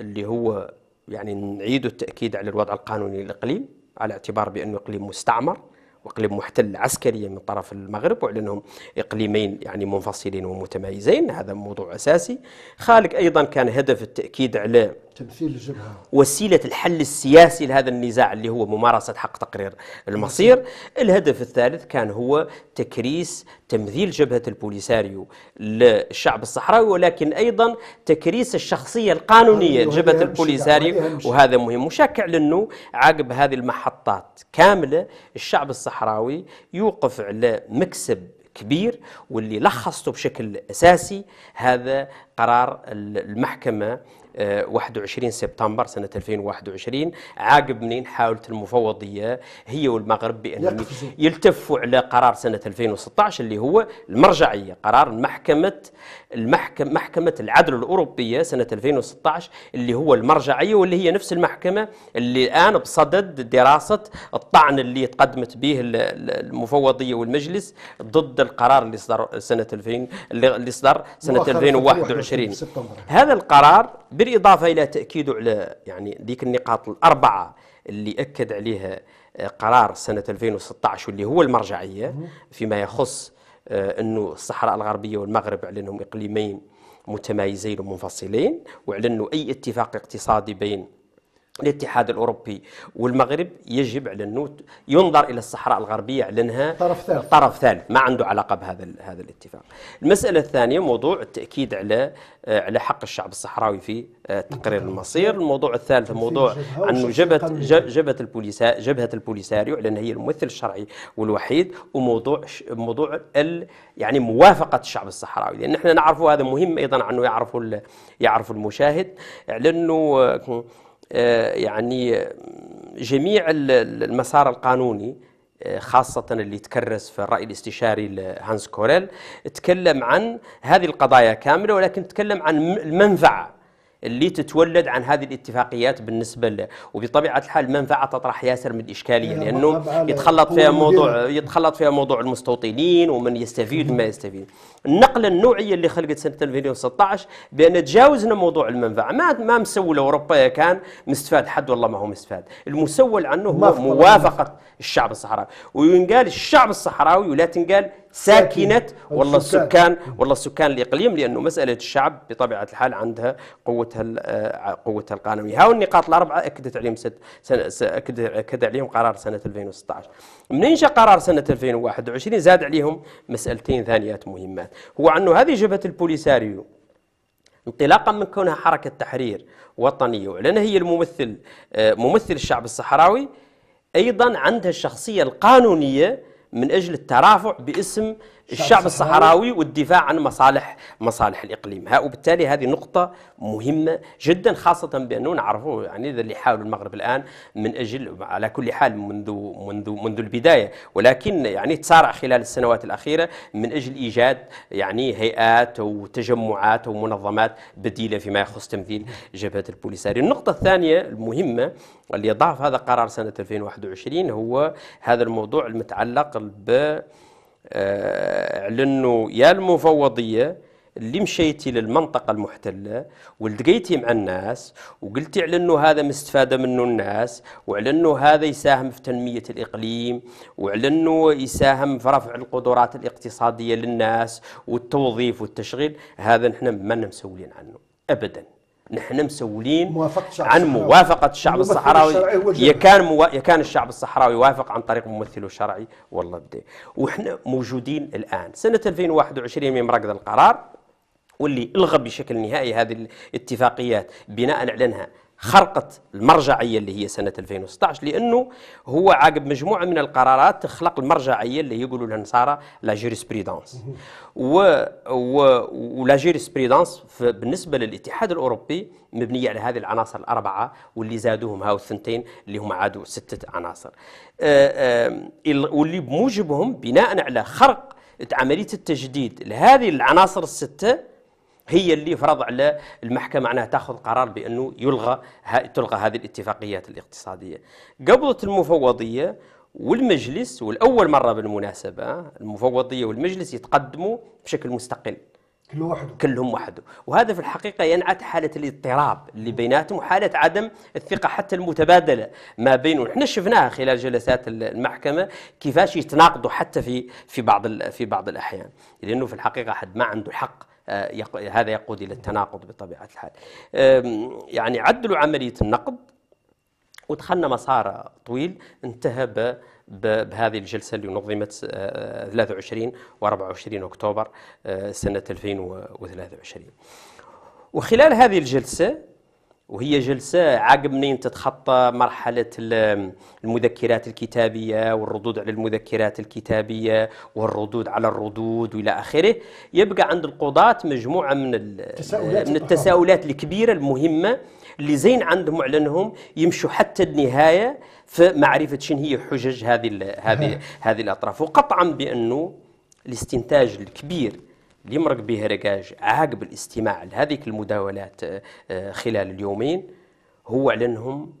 [SPEAKER 2] اللي هو يعني نعيد التأكيد على الوضع القانوني للإقليم على اعتبار بأنه إقليم مستعمر واقليم محتل عسكريا من طرف المغرب انهم اقليمين يعني منفصلين ومتمايزين هذا موضوع اساسي خالق ايضا كان هدف التاكيد على
[SPEAKER 1] تمثيل الجبهة
[SPEAKER 2] وسيلة الحل السياسي لهذا النزاع اللي هو ممارسة حق تقرير المصير الهدف الثالث كان هو تكريس تمثيل جبهة البوليساريو للشعب الصحراوي ولكن أيضا تكريس الشخصية القانونية لجبهة البوليساريو وهذا مهم وشكع لأنه عقب هذه المحطات كاملة الشعب الصحراوي يوقف على مكسب كبير واللي لخصته بشكل اساسي هذا قرار المحكمه 21 سبتمبر سنة 2021 عاقب منين حاولت المفوضية هي والمغرب بأن يلتفوا على قرار سنة 2016 اللي هو المرجعية قرار محكمة المحكمة محكمة العدل الأوروبية سنة 2016 اللي هو المرجعية واللي هي نفس المحكمة اللي الآن بصدد دراسة الطعن اللي تقدمت به المفوضية والمجلس ضد القرار اللي صدر سنة 2000 اللي صدر سنة 2021 هذا القرار بالاضافه الى تاكيده على يعني ديك النقاط الاربعه اللي اكد عليها آه، قرار سنه 2016 واللي هو المرجعيه فيما يخص آه، انه الصحراء الغربيه والمغرب اعلنهم اقليمين متمايزين ومنفصلين واعلنوا اي اتفاق اقتصادي بين الاتحاد الاوروبي والمغرب يجب على انه ينظر الى الصحراء الغربيه على انها طرف ثالث طرف ثالث ما عنده علاقه بهذا هذا الاتفاق. المساله الثانيه موضوع التاكيد على آه، على حق الشعب الصحراوي في آه، تقرير المصير، الموضوع الثالث موضوع انه جبهه جبهه البوليسا جبهه البوليساريو على انها هي الممثل الشرعي والوحيد وموضوع موضوع ال يعني موافقه الشعب الصحراوي لان احنا نعرفوا هذا مهم ايضا انه يعرفوا يعرفوا المشاهد على انه آه، آه، يعني آه، جميع المسار القانوني آه، خاصة اللي تكرس في الرأي الاستشاري لهانس كوريل تكلم عن هذه القضايا كاملة ولكن تكلم عن المنفعة اللي تتولد عن هذه الاتفاقيات بالنسبة له وبطبيعة الحال المنفعة تطرح ياسر من الإشكالية لأنه يتخلط فيها موضوع يتخلط فيها موضوع المستوطنين ومن يستفيد وما يستفيد النقله النوعيه اللي خلقت سنه 2016 بان تجاوزنا موضوع المنفعه ما ما مسول اوروبا كان مستفاد حد والله ما هو مستفاد المسول عنه هو موافقه الشعب الصحراوي وينقال الشعب الصحراوي ولا تنقال ساكنة والله السكان والله السكان الإقليم لأنه مسألة الشعب بطبيعة الحال عندها قوتها آه، قوتها القانونية هاو النقاط الأربعة أكدت عليهم سنة أكد عليهم قرار سنة 2016 منين جاء قرار سنة 2021 زاد عليهم مسألتين ثانيات مهمات هو أنه هذه جبهة البوليساريو انطلاقا من كونها حركة تحرير وطنية ولأنها هي الممثل آه، ممثل الشعب الصحراوي أيضا عندها الشخصية القانونية من أجل الترافع باسم الشعب الصحراوي والدفاع عن مصالح مصالح الاقليم ها وبالتالي هذه نقطه مهمه جدا خاصه بانه نعرفوا يعني اللي يحاول المغرب الان من اجل على كل حال منذ منذ منذ البدايه ولكن يعني تسارع خلال السنوات الاخيره من اجل ايجاد يعني هيئات وتجمعات ومنظمات بديله فيما يخص تمثيل جبهه البوليساري النقطه الثانيه المهمه اللي ضعف هذا قرار سنه 2021 هو هذا الموضوع المتعلق ب آه، انه يا المفوضيه اللي مشيتي للمنطقه المحتله ولتقيتي مع الناس وقلتي على انه هذا مستفاده منه الناس وعلى انه هذا يساهم في تنميه الاقليم وعلى انه يساهم في رفع القدرات الاقتصاديه للناس والتوظيف والتشغيل هذا نحن ما مسؤولين عنه ابدا نحن مسؤولين موافقة عن موافقة الشعب الصحراوي يكان مو... يكان الشعب الصحراوي يوافق عن طريق ممثله الشرعي والله بدي وحنا موجودين الآن سنة 2021 من مركز القرار واللي الغى بشكل نهائي هذه الاتفاقيات بناء على انها خرقت المرجعيه اللي هي سنه 2016 لانه هو عقب مجموعه من القرارات تخلق المرجعيه اللي يقولوا لها النصارى لا جيريسبريدانس و, و ولا جيريسبريدانس بالنسبه للاتحاد الاوروبي مبنيه على هذه العناصر الاربعه واللي زادوهم هاو الثنتين اللي هم عادوا سته عناصر آآ أه، آآ أه، واللي بموجبهم بناء على خرق عمليه التجديد لهذه العناصر السته هي اللي فرض على المحكمة معناها تاخذ قرار بانه يلغى تلغى هذه الاتفاقيات الاقتصادية. قبضة المفوضية والمجلس والاول مرة بالمناسبة المفوضية والمجلس يتقدموا بشكل مستقل. كل واحد كلهم وحده وهذا في الحقيقه ينعت حاله الاضطراب اللي بيناتهم وحاله عدم الثقه حتى المتبادله ما بينهم احنا شفناها خلال جلسات المحكمه كيفاش يتناقضوا حتى في في بعض في بعض الاحيان لانه في الحقيقه حد ما عنده حق آه، هذا يقود إلى التناقض بطبيعة الحال يعني عدلوا عملية النقد ودخلنا مسار طويل انتهى بهذه الجلسة اللي نظمت 23 آه، و 24 أكتوبر آه، سنة 2023 وخلال هذه الجلسة وهي جلسة عقب منين تتخطى مرحلة المذكرات الكتابية والردود على المذكرات الكتابية والردود على الردود وإلى آخره يبقى عند القضاة مجموعة من التساؤلات من التساؤلات الكبيرة المهمة اللي زين عندهم وعلنهم يمشوا حتى النهاية في معرفة شن هي حجج هذه هذه هذه الأطراف وقطعا بأنه الاستنتاج الكبير اللي مرق به رجاج عاقب الاستماع لهذيك المداولات آه، آه، خلال اليومين هو على انهم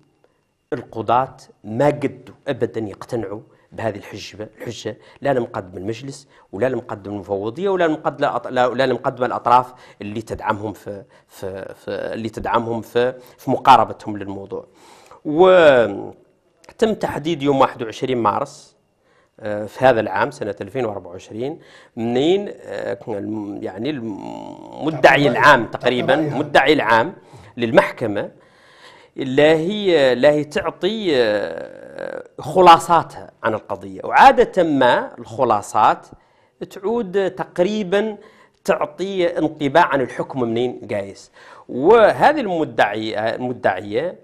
[SPEAKER 2] القضاة ما قدوا ابدا يقتنعوا بهذه الحجة الحجة لا لمقدم المجلس ولا لمقدم المفوضية ولا لمقدم لا لمقدم الأطراف اللي تدعمهم في, في, في اللي تدعمهم في, في مقاربتهم للموضوع وتم تحديد يوم 21 مارس آه، في هذا العام سنة 2024 منين آه، يعني المدعي العام تقريبا يعني. مدعي العام للمحكمة لا هي لا هي تعطي آه، خلاصاتها عن القضية وعادة ما الخلاصات تعود تقريبا تعطي انطباع عن الحكم منين قايس وهذه المدعية المدعية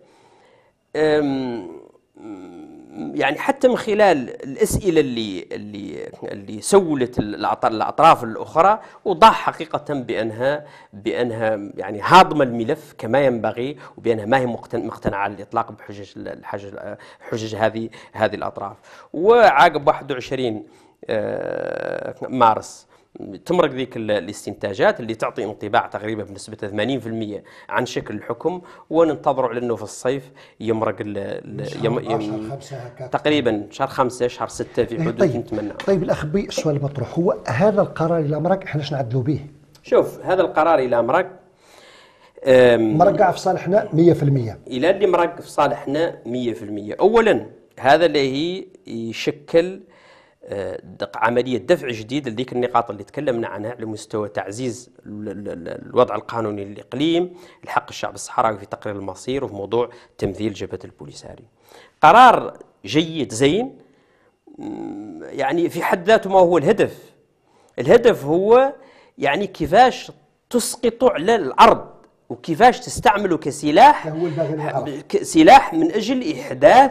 [SPEAKER 2] يعني حتى من خلال الاسئله اللي اللي اللي سولت الاطراف الاخرى وضاح حقيقه بانها بانها يعني هاضمه الملف كما ينبغي وبانها ما هي مقتنعه على الاطلاق بحجج الحجج حجج هذه هذه الاطراف وعقب 21 آه، مارس تمرق ذيك الاستنتاجات اللي تعطي انطباع تقريبا بنسبة 80% عن شكل الحكم وننتظروا على انه في الصيف يمرق ال ال يم يم تقريبا شهر خمسة شهر ستة في إيه، حدود طيب نتمنى
[SPEAKER 1] طيب الاخ بي السؤال المطروح هو هذا القرار اللي امرك احنا شنو نعدلوا به؟
[SPEAKER 2] شوف هذا القرار اللي امرك مرقع في صالحنا 100% الى اللي مرقع في صالحنا 100% اولا هذا اللي هي يشكل آه، عملية دفع جديد لذيك النقاط اللي تكلمنا عنها على مستوى تعزيز الوضع القانوني للإقليم الحق الشعب الصحراوي في تقرير المصير وفي موضوع تمثيل جبهة البوليساري قرار جيد زين يعني في حد ذاته ما هو الهدف الهدف هو يعني كيفاش تسقط على الأرض وكيفاش تستعمله كسلاح سلاح من أجل إحداث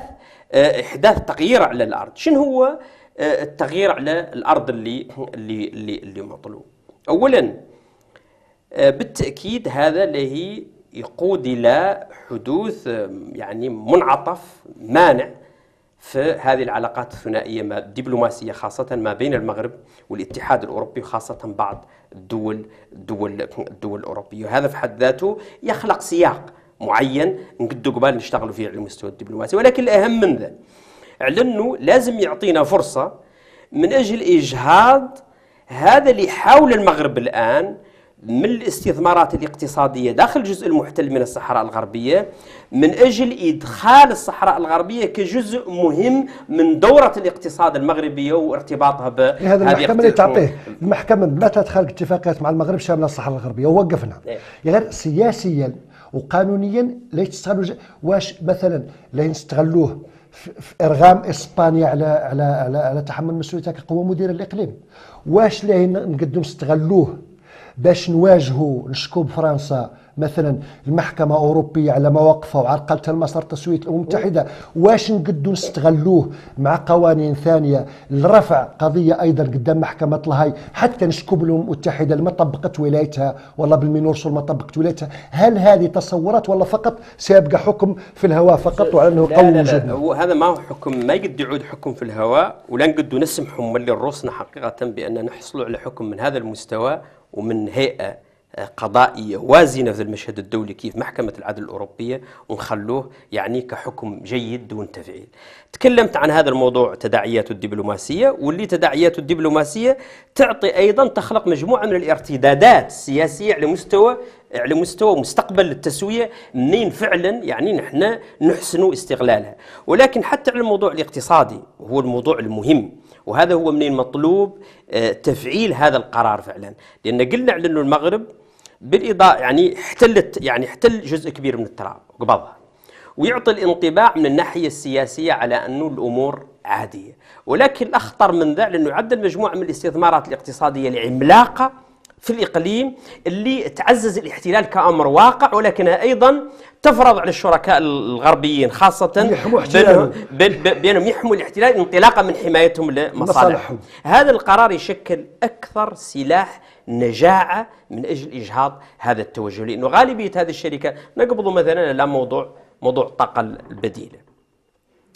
[SPEAKER 2] آه، إحداث تغيير على الأرض شنو هو آه، التغيير على الارض اللي اللي اللي, اللي مطلوب اولا آه، بالتاكيد هذا اللي يقود الى حدوث يعني منعطف مانع في هذه العلاقات الثنائية الدبلوماسية خاصة ما بين المغرب والاتحاد الأوروبي وخاصه بعض الدول الدول الدول الأوروبية وهذا في حد ذاته يخلق سياق معين نقدو قبال نشتغلوا فيه على المستوى الدبلوماسي ولكن الأهم من ذا على أنه لازم يعطينا فرصة من أجل إجهاض هذا اللي حاول المغرب الآن من الاستثمارات الاقتصادية داخل الجزء المحتل من الصحراء الغربية من أجل إدخال الصحراء الغربية كجزء مهم من دورة الاقتصاد المغربية وارتباطها ب هذا المحكمة اللي تعطيه
[SPEAKER 1] المحكمة متى تدخل اتفاقيات مع المغرب شاملة الصحراء الغربية ووقفنا إيه؟ غير سياسيا وقانونيا ليش تستغلوا واش مثلا لا يستغلوه في ارغام اسبانيا على على على, على تحمل مسؤوليتها كقوه مديره للاقليم واش ليه نقدو نستغلوه باش نواجهوا نشكو بفرنسا مثلا المحكمه الاوروبيه على مواقفها وعرقلتها المسار تسويه الامم المتحده واش نقدوا نستغلوه مع قوانين ثانيه لرفع قضيه ايضا قدام محكمه الهاي حتى نشكب الامم المتحده اللي ما طبقت ولايتها والله بالمينورسول ما طبقت ولايتها هل هذه تصورات ولا فقط سيبقى حكم في الهواء فقط وعلى انه قوي وجودنا
[SPEAKER 2] هذا ما هو حكم ما يقد يعود حكم في الهواء ولا نقدوا نسمحوا من حقيقه بان نحصلوا على حكم من هذا المستوى ومن هيئه قضائية وازنة في المشهد الدولي كيف محكمة العدل الأوروبية ونخلوه يعني كحكم جيد دون تفعيل تكلمت عن هذا الموضوع تداعياته الدبلوماسية واللي تداعياته الدبلوماسية تعطي أيضا تخلق مجموعة من الارتدادات السياسية على مستوى على مستوى مستقبل التسوية منين فعلا يعني نحن نحسن استغلالها ولكن حتى على الموضوع الاقتصادي هو الموضوع المهم وهذا هو منين مطلوب آه، تفعيل هذا القرار فعلا لأن قلنا على أنه المغرب بالاضاءه يعني احتلت يعني احتل جزء كبير من التراب قبضها ويعطي الانطباع من الناحيه السياسيه على انه الامور عاديه ولكن الاخطر من ذا لانه يعدل مجموعه من الاستثمارات الاقتصاديه العملاقه في الإقليم اللي تعزز الاحتلال كأمر واقع ولكنها أيضا تفرض على الشركاء الغربيين خاصة بأنهم, بأنهم يحموا الاحتلال انطلاقا من حمايتهم لمصالحهم هذا القرار يشكل أكثر سلاح نجاعة من أجل إجهاض هذا التوجه لأنه غالبية هذه الشركة نقبض مثلا على موضوع موضوع الطاقة البديلة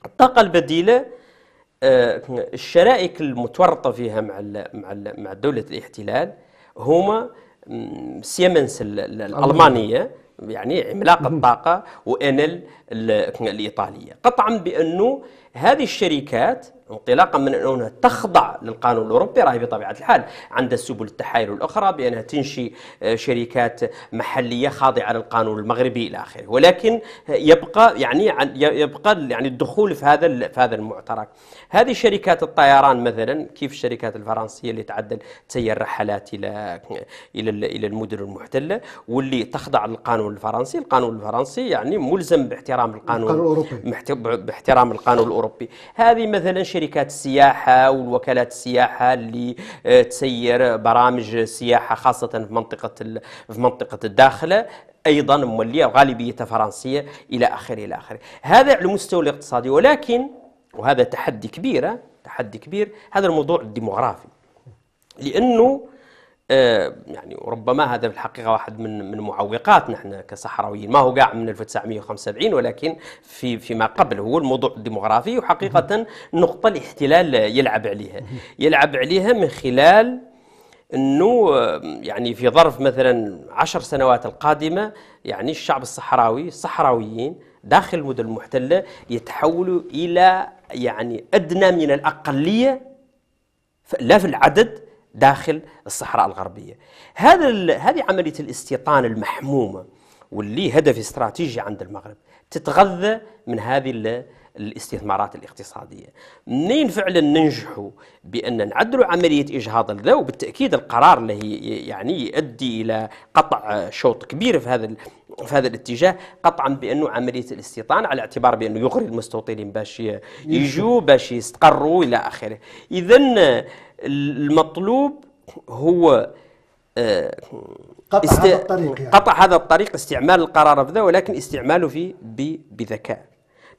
[SPEAKER 2] الطاقة البديلة آه، الشرائك المتورطة فيها مع مع دولة الاحتلال هما سيمنس الألمانية يعني عملاق الطاقة وأنل الإيطالية قطعا بأنه هذه الشركات انطلاقا من انها تخضع للقانون الاوروبي راهي بطبيعه الحال عندها سبل التحايل الاخرى بانها تنشي آه، شركات محليه خاضعه للقانون المغربي الى اخره ولكن يبقى يعني يبقى يعني الدخول في هذا في هذا المعترك هذه شركات الطيران مثلا كيف الشركات الفرنسيه اللي تعدل تسير رحلات الى الى الى المدن المحتله واللي تخضع للقانون الفرنسي القانون الفرنسي يعني ملزم باحترام القانون, القانون الاوروبي باحترام القانون الاوروبي الأوروبي هذه مثلا شركات السياحة والوكالات السياحة اللي آه، تسير برامج سياحة خاصة في منطقة في منطقة الداخلة ايضا موليه وغالبيتها فرنسيه الى اخره الى اخره هذا على المستوى الاقتصادي ولكن وهذا تحدي كبير تحدي كبير هذا الموضوع الديموغرافي لانه آه، يعني وربما هذا في الحقيقه واحد من من معوقات نحن كصحراويين ما هو كاع من 1975 ولكن في فيما قبل هو الموضوع الديموغرافي وحقيقه النقطه الاحتلال يلعب عليها يلعب عليها من خلال انه آه، يعني في ظرف مثلا عشر سنوات القادمه يعني الشعب الصحراوي الصحراويين داخل المدن المحتله يتحولوا الى يعني ادنى من الاقليه لا في العدد داخل الصحراء الغربية هذا هذه عملية الاستيطان المحمومة واللي هدف استراتيجي عند المغرب تتغذى من هذه الاستثمارات الاقتصاديه منين فعلا ننجحوا بان نعدلوا عمليه اجهاض الذو وبالتاكيد القرار اللي يعني يؤدي الى قطع شوط كبير في هذا في هذا الاتجاه قطعا بانه عمليه الاستيطان على اعتبار بانه يغري المستوطنين باش يجوا باش يستقروا الى اخره اذا المطلوب هو آه، قطع است... هذا الطريق يعني. قطع هذا الطريق استعمال القرار بذا ولكن استعماله في ب... بذكاء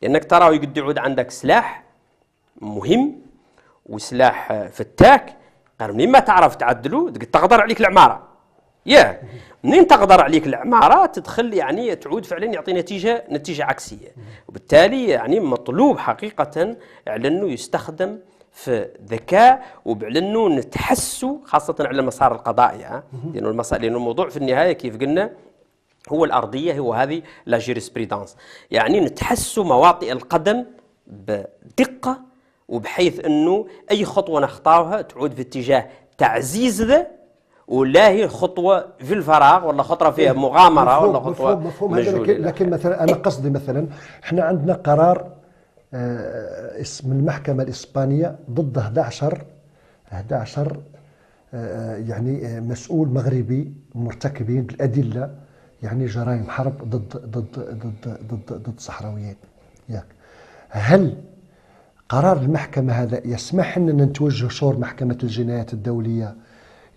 [SPEAKER 2] لأنك تراه يقد يعود عندك سلاح مهم وسلاح آه، فتاك قال منين ما تعرف تعدلو تقدر عليك العمارة ياه منين تقدر عليك العمارة تدخل يعني تعود فعلا يعطي نتيجة نتيجة عكسية وبالتالي يعني مطلوب حقيقة على أنه يستخدم في ذكاء وعلى أنه نتحسوا خاصة على المسار القضائي لأنه المسار لأنه الموضوع في النهاية كيف قلنا هو الأرضية هو هذه لا جيريسبريدانس يعني نتحسوا مواطئ القدم بدقة وبحيث أنه أي خطوة نختارها تعود في اتجاه تعزيز ذا ولا هي خطوه في الفراغ ولا خطره فيها إيه، مغامره مفهوم ولا خطوه مفهوم, مفهوم لكن,
[SPEAKER 1] لكن مثلا انا قصدي مثلا احنا عندنا قرار آه، اسم المحكمه الاسبانيه ضد 11 11 آه، يعني مسؤول مغربي مرتكبين بالادله يعني جرائم حرب ضد ضد ضد ضد ضد الصحراويين ياك هل قرار المحكمة هذا يسمح أننا نتوجه شور محكمة الجنايات الدولية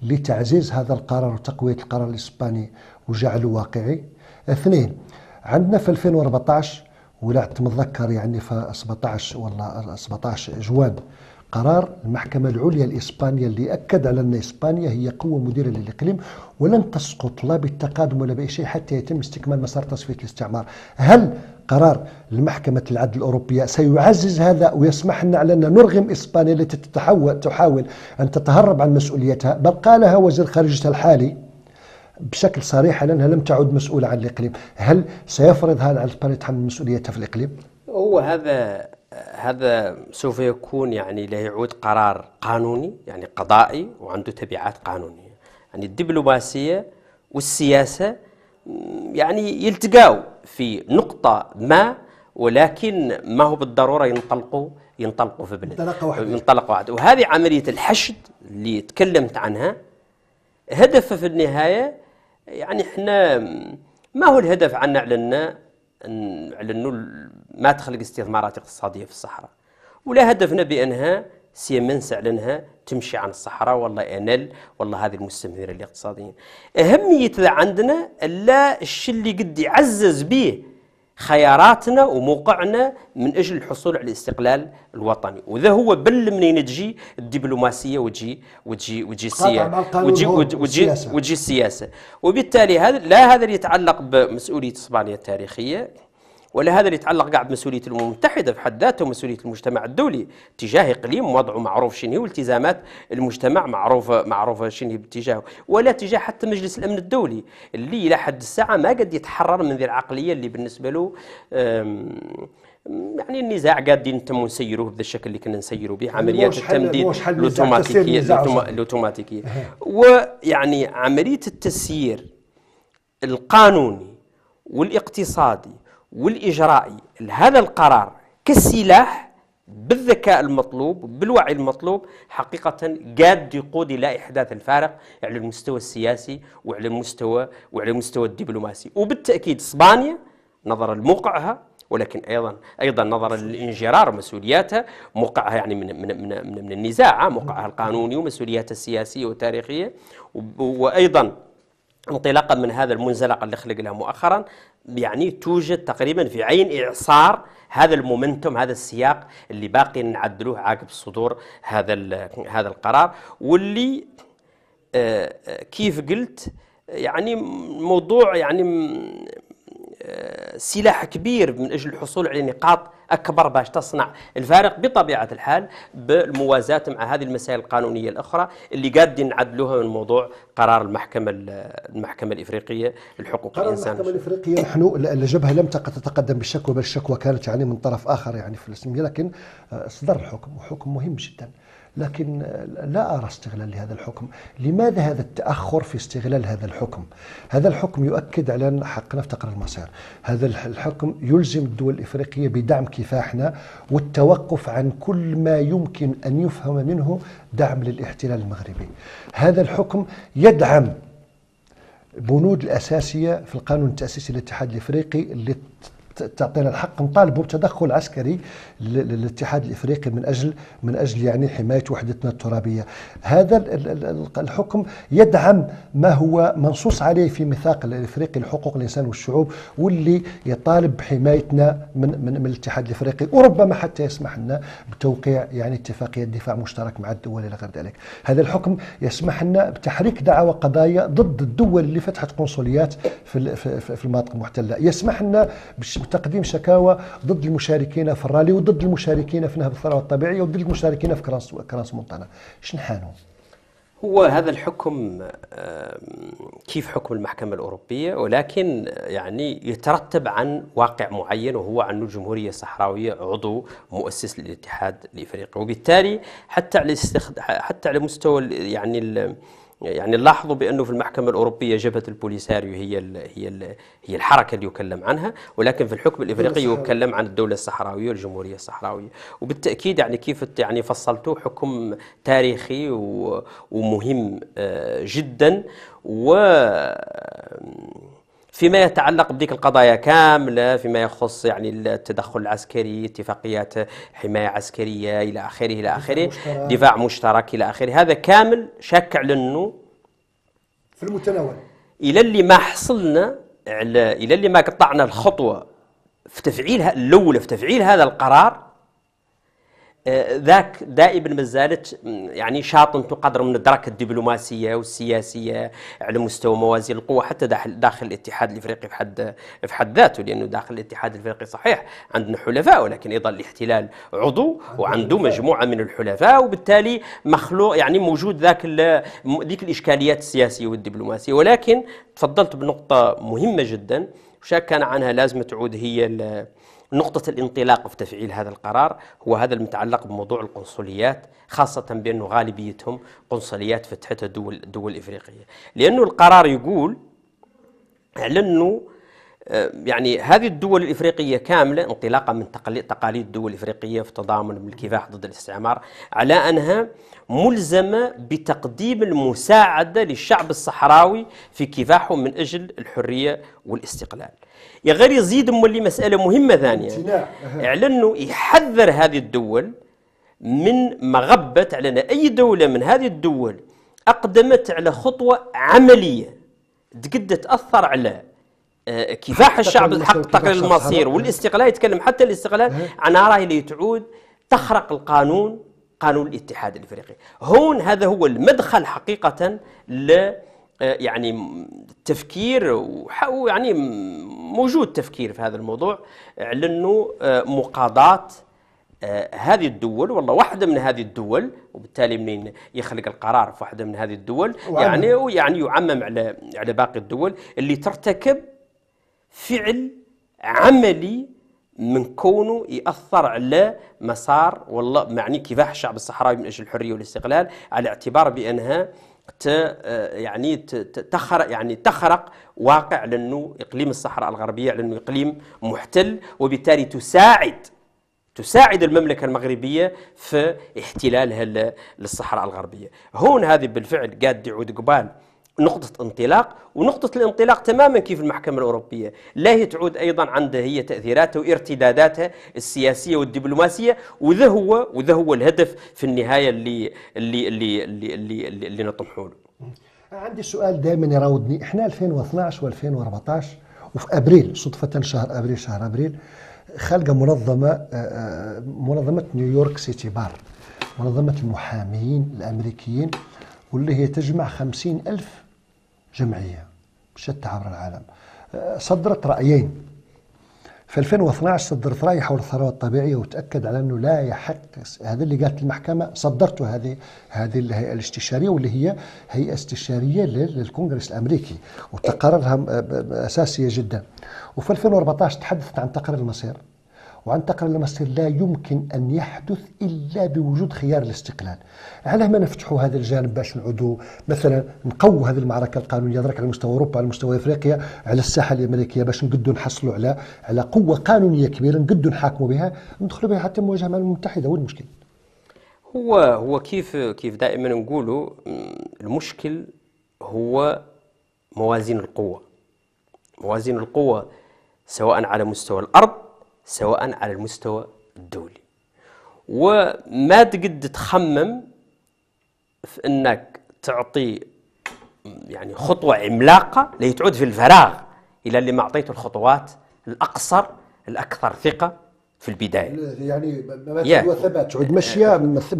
[SPEAKER 1] لتعزيز هذا القرار وتقوية القرار الإسباني وجعله واقعي اثنين عندنا في 2014 ولا تتذكر يعني في 17 والله 17 جوان قرار المحكمة العليا الإسبانية اللي أكد على أن إسبانيا هي قوة مديرة للإقليم ولن تسقط لا بالتقادم ولا بأي شيء حتى يتم استكمال مسار تصفية الاستعمار هل قرار المحكمة العدل الأوروبية سيعزز هذا ويسمح لنا على أن نرغم إسبانيا التي تتحول تحاول أن تتهرب عن مسؤوليتها بل قالها وزير خارجتها الحالي بشكل صريح لأنها انها لم تعد مسؤوله عن الاقليم، هل سيفرض هذا على اسبانيا تحمل مسؤوليتها في الاقليم؟
[SPEAKER 2] هو هذا هذا سوف يكون يعني لا يعود قرار قانوني يعني قضائي وعنده تبعات قانونية يعني الدبلوماسية والسياسة يعني يلتقاو في نقطة ما ولكن ما هو بالضرورة ينطلقوا ينطلقوا في بلد منطلقة واحدة منطلقة واحدة وهذه عملية الحشد اللي تكلمت عنها هدفها في النهاية يعني احنا ما هو الهدف عنا على على انه ما تخلق استثمارات اقتصاديه في الصحراء ولا هدفنا بانها سيمنس اعلنها تمشي عن الصحراء والله انل والله هذه المستثمرين الاقتصاديين اهميه عندنا لا الشيء اللي قد يعزز به خياراتنا وموقعنا من اجل الحصول على الاستقلال الوطني وذا هو بل منين تجي الدبلوماسيه وتجي وتجي وتجي السياسه وتجي وتجي وتجي السياسه وبالتالي هذا لا هذا اللي يتعلق بمسؤوليه اسبانيا التاريخيه ولهذا اللي يتعلق قاعد بمسؤوليه الامم المتحده في حد ذاته ومسؤوليه المجتمع الدولي تجاه اقليم وضعه معروف شنو والتزامات المجتمع معروفه معروفه شنو باتجاهه ولا تجاه حتى مجلس الامن الدولي اللي الى حد الساعه ما قد يتحرر من ذي العقليه اللي بالنسبه له يعني النزاع قاعدين نتم نسيروه بهذا الشكل اللي كنا نسيروا به يعني عمليات التمديد الاوتوماتيكيه الاوتوماتيكيه ويعني عمليه التسيير القانوني والاقتصادي والإجرائي لهذا القرار كسلاح بالذكاء المطلوب بالوعي المطلوب حقيقة قاد يقود إلى إحداث الفارق على المستوى السياسي وعلى المستوى وعلى المستوى الدبلوماسي وبالتأكيد إسبانيا نظرا لموقعها ولكن ايضا ايضا نظرا للانجرار مسؤولياتها موقعها يعني من من من, من النزاع موقعها القانوني ومسؤولياتها السياسيه والتاريخيه وايضا انطلاقا من هذا المنزلق اللي خلق لها مؤخرا يعني توجد تقريبا في عين إعصار هذا المومنتوم هذا السياق اللي باقي نعدلوه عقب صدور هذا هذا القرار واللي آه، آه، كيف قلت يعني موضوع يعني سلاح كبير من اجل الحصول على نقاط اكبر باش تصنع الفارق بطبيعه الحال بالموازاه مع هذه المسائل القانونيه الاخرى اللي قادين نعدلوها من موضوع قرار المحكمه المحكمه الافريقيه لحقوق الانسان المحكمه الافريقيه نحن
[SPEAKER 1] الجبهه لم تتقدم بالشكوى بل الشكوى كانت يعني من طرف اخر يعني فلسطيني لكن آه، صدر الحكم وحكم مهم جدا لكن لا أرى استغلال لهذا الحكم لماذا هذا التأخر في استغلال هذا الحكم هذا الحكم يؤكد على أن حقنا في تقرير المصير هذا الحكم يلزم الدول الإفريقية بدعم كفاحنا والتوقف عن كل ما يمكن أن يفهم منه دعم للاحتلال المغربي هذا الحكم يدعم بنود الأساسية في القانون التأسيسي للاتحاد الإفريقي اللي تعطينا الحق نطالبوا بتدخل عسكري للاتحاد الافريقي من اجل من اجل يعني حمايه وحدتنا الترابيه. هذا الحكم يدعم ما هو منصوص عليه في ميثاق الافريقي لحقوق الانسان والشعوب واللي يطالب بحمايتنا من من, من الاتحاد الافريقي وربما حتى يسمح لنا بتوقيع يعني اتفاقيه دفاع مشترك مع الدول الى غير ذلك. هذا الحكم يسمح لنا بتحريك دعاوى قضايا ضد الدول اللي فتحت قنصليات في في المناطق المحتله، يسمح لنا تقديم شكاوى ضد المشاركين في الرالي وضد المشاركين في نهب الثروه الطبيعيه وضد المشاركين في كراس كراس مونتانا حالهم؟
[SPEAKER 2] هو هذا الحكم كيف حكم المحكمة الأوروبية ولكن يعني يترتب عن واقع معين وهو أن الجمهورية الصحراوية عضو مؤسس للاتحاد الإفريقي وبالتالي حتى على حتى على مستوى يعني يعني لاحظوا بانه في المحكمه الاوروبيه جبهه البوليساريو هي الـ هي الـ هي الحركه اللي يكلم عنها ولكن في الحكم الافريقي يكلم عن الدوله الصحراويه والجمهوريه الصحراويه وبالتاكيد يعني كيف يعني فصلتوه حكم تاريخي ومهم آه، جدا و فيما يتعلق بديك القضايا كامله فيما يخص يعني التدخل العسكري اتفاقيات حمايه عسكريه الى اخره الى اخره دفاع مشترك الى اخره هذا كامل شك على أنه في المتناول الى اللي ما حصلنا على الى اللي ما قطعنا الخطوه في تفعيل الاولى في تفعيل هذا القرار آه، ذاك دائما ما زالت يعني شاطنته قدر من الدرك الدبلوماسيه والسياسيه على مستوى موازين القوى حتى داخل الاتحاد الافريقي في حد في حد ذاته لانه داخل الاتحاد الافريقي صحيح عندنا حلفاء ولكن ايضا الاحتلال عضو وعنده مجموعه من الحلفاء وبالتالي مخلوق يعني موجود ذاك ذيك الاشكاليات السياسيه والدبلوماسيه ولكن تفضلت بنقطه مهمه جدا وشاك كان عنها لازم تعود هي نقطة الانطلاق في تفعيل هذا القرار هو هذا المتعلق بموضوع القنصليات خاصة بأنه غالبيتهم قنصليات فتحتها دول دول إفريقية لأنه القرار يقول على أنه يعني هذه الدول الإفريقية كاملة انطلاقا من تقاليد الدول الإفريقية في تضامن بالكفاح ضد الاستعمار على أنها ملزمة بتقديم المساعدة للشعب الصحراوي في كفاحه من أجل الحرية والاستقلال يا غير يزيد مولي مساله مهمه ثانيه على انه يحذر هذه الدول من مغبه على اي دوله من هذه الدول اقدمت على خطوه عمليه تقد تاثر على آه، كفاح الشعب الحق تقرير المصير والاستقلال يتكلم حتى الاستقلال عن راهي اللي تعود تخرق القانون قانون الاتحاد الافريقي هون هذا هو المدخل حقيقه ل آه، يعني تفكير يعني موجود تفكير في هذا الموضوع على انه آه، مقاضاه آه، هذه الدول والله واحده من هذه الدول وبالتالي منين يخلق القرار في واحده من هذه الدول يعني يعني ويعني يعمم على على باقي الدول اللي ترتكب فعل عملي من كونه ياثر على مسار والله معني كفاح الشعب الصحراوي من اجل الحريه والاستقلال على اعتبار بانها آه، يعني تخرق يعني تخرق واقع لانه اقليم الصحراء الغربيه لانه اقليم محتل وبالتالي تساعد تساعد المملكة المغربية في احتلالها للصحراء الغربية هون هذه بالفعل قاد يعود قبال نقطة انطلاق ونقطة الانطلاق تماما كيف المحكمة الأوروبية لا هي تعود أيضا عندها هي تأثيراتها وارتداداتها السياسية والدبلوماسية وذا هو وذا هو الهدف في النهاية اللي اللي اللي اللي, اللي, اللي, اللي نطمحوا له
[SPEAKER 1] عندي سؤال دائما يراودني احنا 2012 و2014 وفي ابريل صدفة شهر ابريل شهر ابريل خلق منظمة آه، آه، منظمة نيويورك سيتي بار منظمة المحامين الأمريكيين واللي هي تجمع خمسين ألف جمعية شتى عبر العالم أه، صدرت رأيين في 2012 صدرت رأي حول الثروة الطبيعية وتأكد على أنه لا يحق هذا اللي قالت المحكمة صدرته هذه هذه الهيئة الاستشارية واللي هي هيئة استشارية للكونغرس الأمريكي وتقررها أه، أساسية جدا وفي 2014 تحدثت عن تقرير المصير وانتقل تقرأ المصير لا يمكن أن يحدث إلا بوجود خيار الاستقلال على ما نفتحوا هذا الجانب باش نعودوا مثلا نقووا هذه المعركة القانونية درك على مستوى أوروبا على مستوى إفريقيا على الساحة الأمريكية باش نقدوا نحصلوا على على قوة قانونية كبيرة نقدوا نحاكموا بها ندخلوا بها حتى مواجهة مع المتحدة هو المشكل
[SPEAKER 2] هو هو كيف كيف دائما نقولوا المشكل هو موازين القوة موازين القوة سواء على مستوى الأرض سواء على المستوى الدولي وما تقد تخمم في انك تعطي يعني خطوه عملاقه لتعود في الفراغ الى اللي ما اعطيته الخطوات الاقصر الاكثر ثقه في البدايه
[SPEAKER 1] يعني ما هو ثبات تعود ماشيه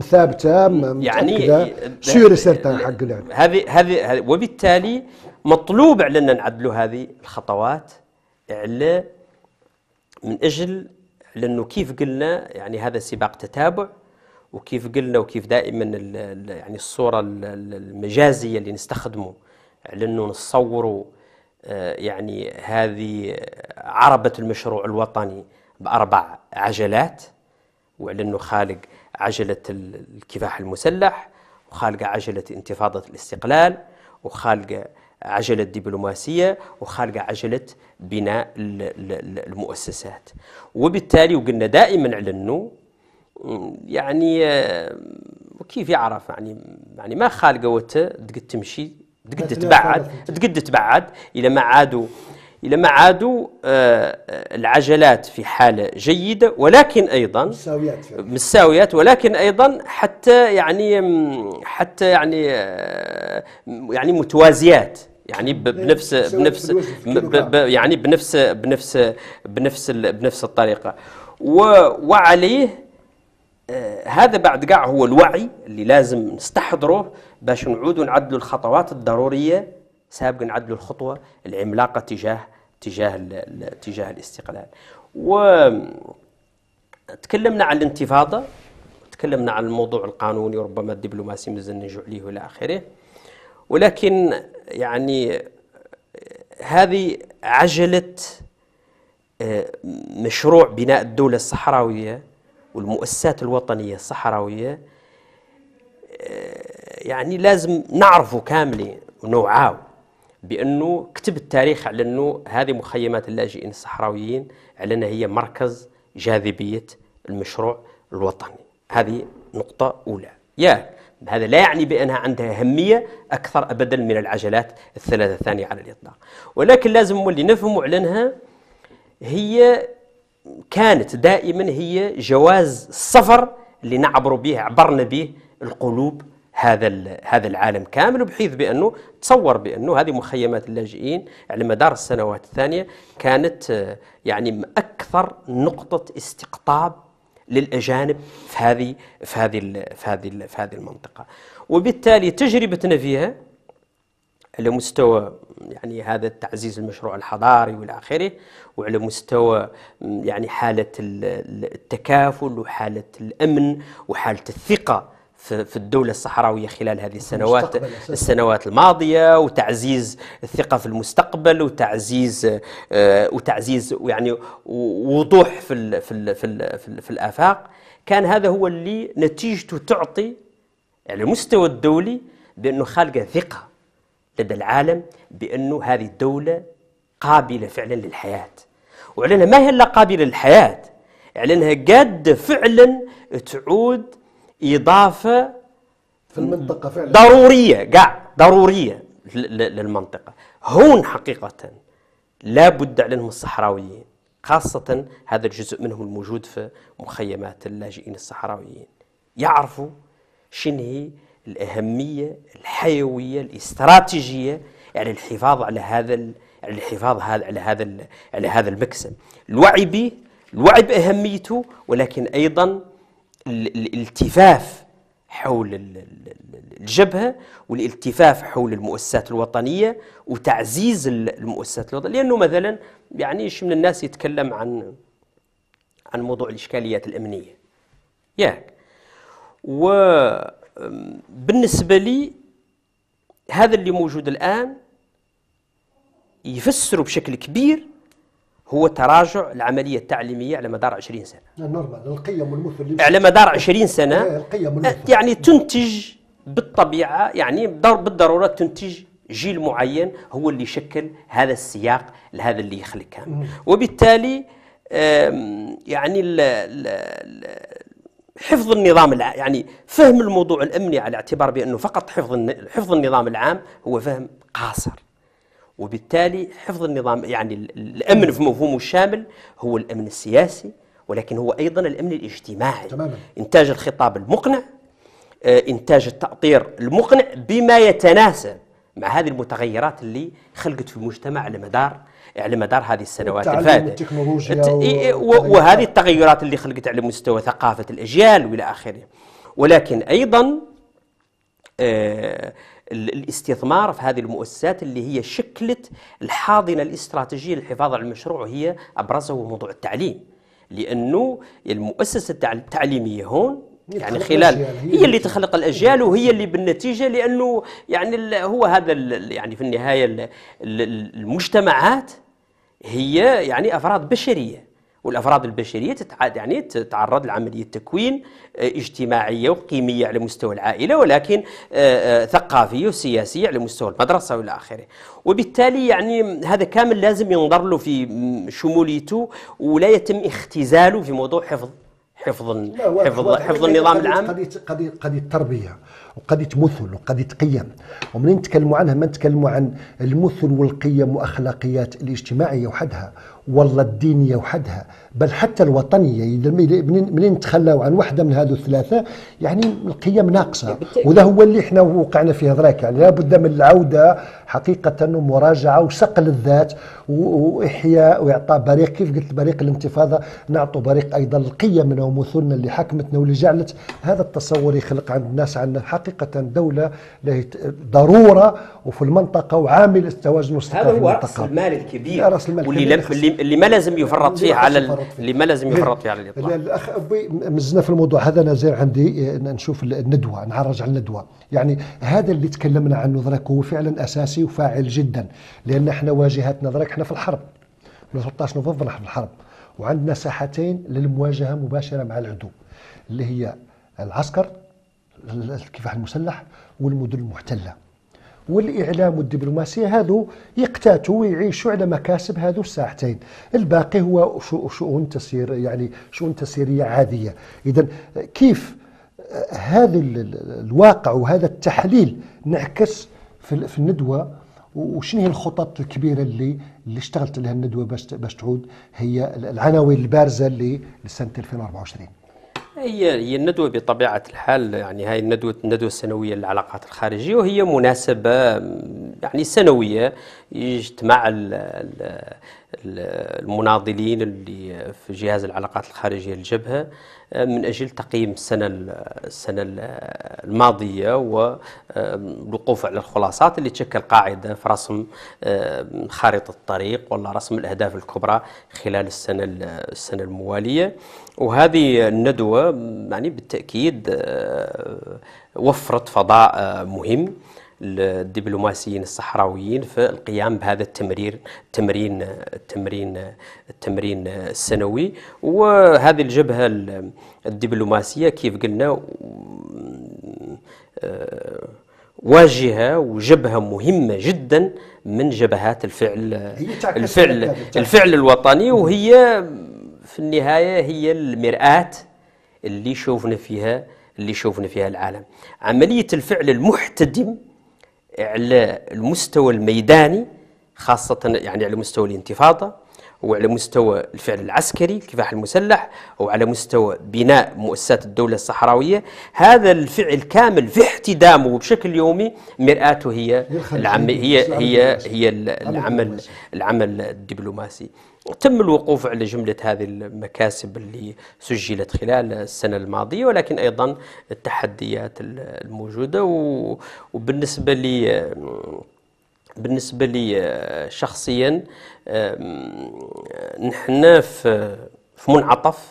[SPEAKER 1] ثابته يعني سيري سيرتان حق
[SPEAKER 2] هذه هذه وبالتالي مطلوب علينا نعدلوا هذه الخطوات على من أجل لأنه كيف قلنا يعني هذا سباق تتابع وكيف قلنا وكيف دائما يعني الصورة المجازية اللي نستخدمه لأنه نصور آه، يعني هذه عربة المشروع الوطني بأربع عجلات وعلى أنه خالق عجلة الكفاح المسلح وخالقة عجلة انتفاضة الاستقلال وخالقة عجلة دبلوماسية وخارجة عجلة بناء المؤسسات وبالتالي وقلنا دائما على أنه يعني وكيف آه، يعرف يعني يعني ما خالقة وته تقد تمشي تقد تبعد تقد تبعد إلى ما عادوا إلى ما عادوا آه، آه، العجلات في حالة جيدة ولكن أيضا مساويات مساويات ولكن أيضا حتى يعني حتى يعني يعني متوازيات يعني بنفس بنفس يعني بنفس بنفس بنفس بنفس الطريقه وعليه آه، هذا بعد قاع هو الوعي اللي لازم نستحضره باش نعود نعدلوا الخطوات الضروريه سابقا نعدلوا الخطوه العملاقه تجاه تجاه تجاه الاستقلال و تكلمنا عن الانتفاضه تكلمنا عن الموضوع القانوني وربما الدبلوماسي مازال نجوع ليه والى اخره ولكن يعني هذه عجلة آه، مشروع بناء الدولة الصحراوية والمؤسسات الوطنية الصحراوية آه، يعني لازم نعرفه كاملة ونوعاه بأنه كتب التاريخ على أنه هذه مخيمات اللاجئين الصحراويين على أنها هي مركز جاذبية المشروع الوطني هذه نقطة أولى يا هذا لا يعني بأنها عندها أهمية أكثر أبدا من العجلات الثلاثة الثانية على الإطلاق ولكن لازم نولي نفهموا علنها هي كانت دائما هي جواز السفر اللي نعبر به عبرنا به القلوب هذا هذا العالم كامل بحيث بانه تصور بانه هذه مخيمات اللاجئين على مدار السنوات الثانيه كانت آه، يعني اكثر نقطه استقطاب للاجانب في هذه في هذه في هذه في هذه المنطقه وبالتالي تجربتنا فيها على مستوى يعني هذا التعزيز المشروع الحضاري والى وعلى مستوى يعني حاله التكافل وحاله الامن وحاله الثقه في الدولة الصحراوية خلال هذه السنوات السنوات الماضية وتعزيز الثقة في المستقبل وتعزيز آه، وتعزيز يعني وضوح في في في, في, في الآفاق كان هذا هو اللي نتيجته تعطي على المستوى الدولي بأنه خالقة ثقة لدى العالم بأنه هذه الدولة قابلة فعلا للحياة وعلينا ما هي إلا قابلة للحياة على أنها قادة فعلا تعود اضافه في المنطقه
[SPEAKER 1] فعلا ضروريه
[SPEAKER 2] كاع ضروريه للمنطقه هون حقيقه لا بد عليهم الصحراويين خاصة هذا الجزء منهم الموجود في مخيمات اللاجئين الصحراويين يعرفوا شنو هي الأهمية الحيوية الاستراتيجية على الحفاظ على هذا على الحفاظ هذا على هذا على هذا المكسب الوعي به الوعي بأهميته ولكن أيضا الالتفاف حول الجبهة والالتفاف حول المؤسسات الوطنية وتعزيز المؤسسات الوطنية لأنه مثلا يعني من الناس يتكلم عن عن موضوع الإشكاليات الأمنية ياك وبالنسبة لي هذا اللي موجود الآن يفسر بشكل كبير هو تراجع العملية التعليمية على مدار 20 سنة
[SPEAKER 1] نورمال نعم، نعم. القيم والمثل على مدار
[SPEAKER 2] 20 سنة إيه، القيم والمثل يعني تنتج بالطبيعة يعني بالضرورة تنتج جيل معين هو اللي يشكل هذا السياق لهذا اللي يخلقها وبالتالي يعني الـ الـ حفظ النظام العام يعني فهم الموضوع الامني على اعتبار بانه فقط حفظ حفظ النظام العام هو فهم قاصر وبالتالي حفظ النظام يعني الامن في مفهومه الشامل هو الامن السياسي ولكن هو ايضا الامن الاجتماعي تماما. انتاج الخطاب المقنع آه، انتاج التاطير المقنع بما يتناسب مع هذه المتغيرات اللي خلقت في المجتمع على مدار على مدار هذه السنوات الفاتت وهذه التغيرات اللي خلقت على مستوى ثقافه الاجيال والى اخره ولكن ايضا آه الاستثمار في هذه المؤسسات اللي هي شكلت الحاضنه الاستراتيجيه للحفاظ على المشروع وهي ابرزه هو موضوع التعليم لانه المؤسسه التعليميه هون يعني خلال هي اللي تخلق الاجيال وهي اللي بالنتيجه لانه يعني هو هذا يعني في النهايه المجتمعات هي يعني افراد بشريه والافراد البشريه يعني تتعرض لعمليه تكوين آه، اجتماعيه وقيميه على مستوى العائله ولكن آه، آه، ثقافيه وسياسيه على مستوى المدرسه والى اخره وبالتالي يعني هذا كامل لازم ينظر له في شموليته ولا يتم اختزاله في موضوع حفظ حفظ حفظ حفظ يعني النظام العام قضيه
[SPEAKER 1] قضيه قضيه تربيه وقضيه مثل وقضيه قيم ومنين نتكلموا عنها ما نتكلموا عن المثل والقيم واخلاقيات الاجتماعيه وحدها والله الدينيه وحدها بل حتى الوطنيه يعني منين تخلاو عن وحده من هذو الثلاثه يعني القيم ناقصه وهذا هو اللي احنا وقعنا فيه ذراك يعني لابد من العوده حقيقه ومراجعه وصقل الذات واحياء واعطاء بريق كيف قلت بريق الانتفاضه نعطوا بريق ايضا القيم ومثلنا اللي حكمتنا واللي جعلت هذا التصور يخلق عند الناس عندنا حقيقه دوله ضروره وفي المنطقه وعامل التوازن والثقافه هذا هو راس المال
[SPEAKER 2] الكبير راس المال الكبير اللي ما لازم يفرط فيه على اللي ما لازم يفرط فيه على الاطلاق
[SPEAKER 1] الاخ ابوي مزنا في الموضوع هذا انا زين عندي إيه، نشوف الندوه نعرج على الندوه يعني هذا اللي تكلمنا عنه ذراك هو فعلا اساسي وفاعل جدا لان احنا واجهتنا ذراك احنا في الحرب من 13 نوفمبر نحن في الحرب وعندنا ساحتين للمواجهه مباشره مع العدو اللي هي العسكر الكفاح المسلح والمدن المحتله والاعلام والدبلوماسيه هذو يقتاتوا ويعيشوا على مكاسب هذو الساعتين الباقي هو شؤون تسير يعني شؤون تسيريه عاديه اذا كيف هذا الواقع وهذا التحليل نعكس في الندوه وشنو هي الخطط الكبيره اللي اللي اشتغلت عليها الندوه باش باش تعود هي العناوين البارزه اللي لسنه 2024
[SPEAKER 2] هي هي الندوه بطبيعه الحال يعني هاي الندوه الندوه السنويه للعلاقات الخارجيه وهي مناسبه يعني سنويه يجتمع المناضلين اللي في جهاز العلاقات الخارجيه الجبهه من أجل تقييم السنة السنة الماضية والوقوف على الخلاصات اللي تشكل قاعدة في رسم خارطة الطريق ولا رسم الأهداف الكبرى خلال السنة السنة الموالية وهذه الندوة يعني بالتأكيد آه، وفرت فضاء آه، مهم الدبلوماسيين الصحراويين في القيام بهذا التمرير التمرين التمرين التمرين السنوي وهذه الجبهه الدبلوماسيه كيف قلنا آه، واجهه وجبهه مهمه جدا من جبهات الفعل الفعل الفعل الوطني وهي في النهايه هي المراه اللي شوفنا فيها اللي شوفنا فيها العالم عمليه الفعل المحتدم على المستوى الميداني خاصة يعني على مستوى الانتفاضة وعلى مستوى الفعل العسكري الكفاح المسلح وعلى مستوى بناء مؤسسات الدولة الصحراوية هذا الفعل كامل في احتدامه وبشكل يومي مرآته هي العم هي هي هي العمل العمل الدبلوماسي تم الوقوف على جملة هذه المكاسب اللي سجلت خلال السنة الماضية ولكن أيضا التحديات الموجودة وبالنسبة لي بالنسبة لي شخصيا نحن في منعطف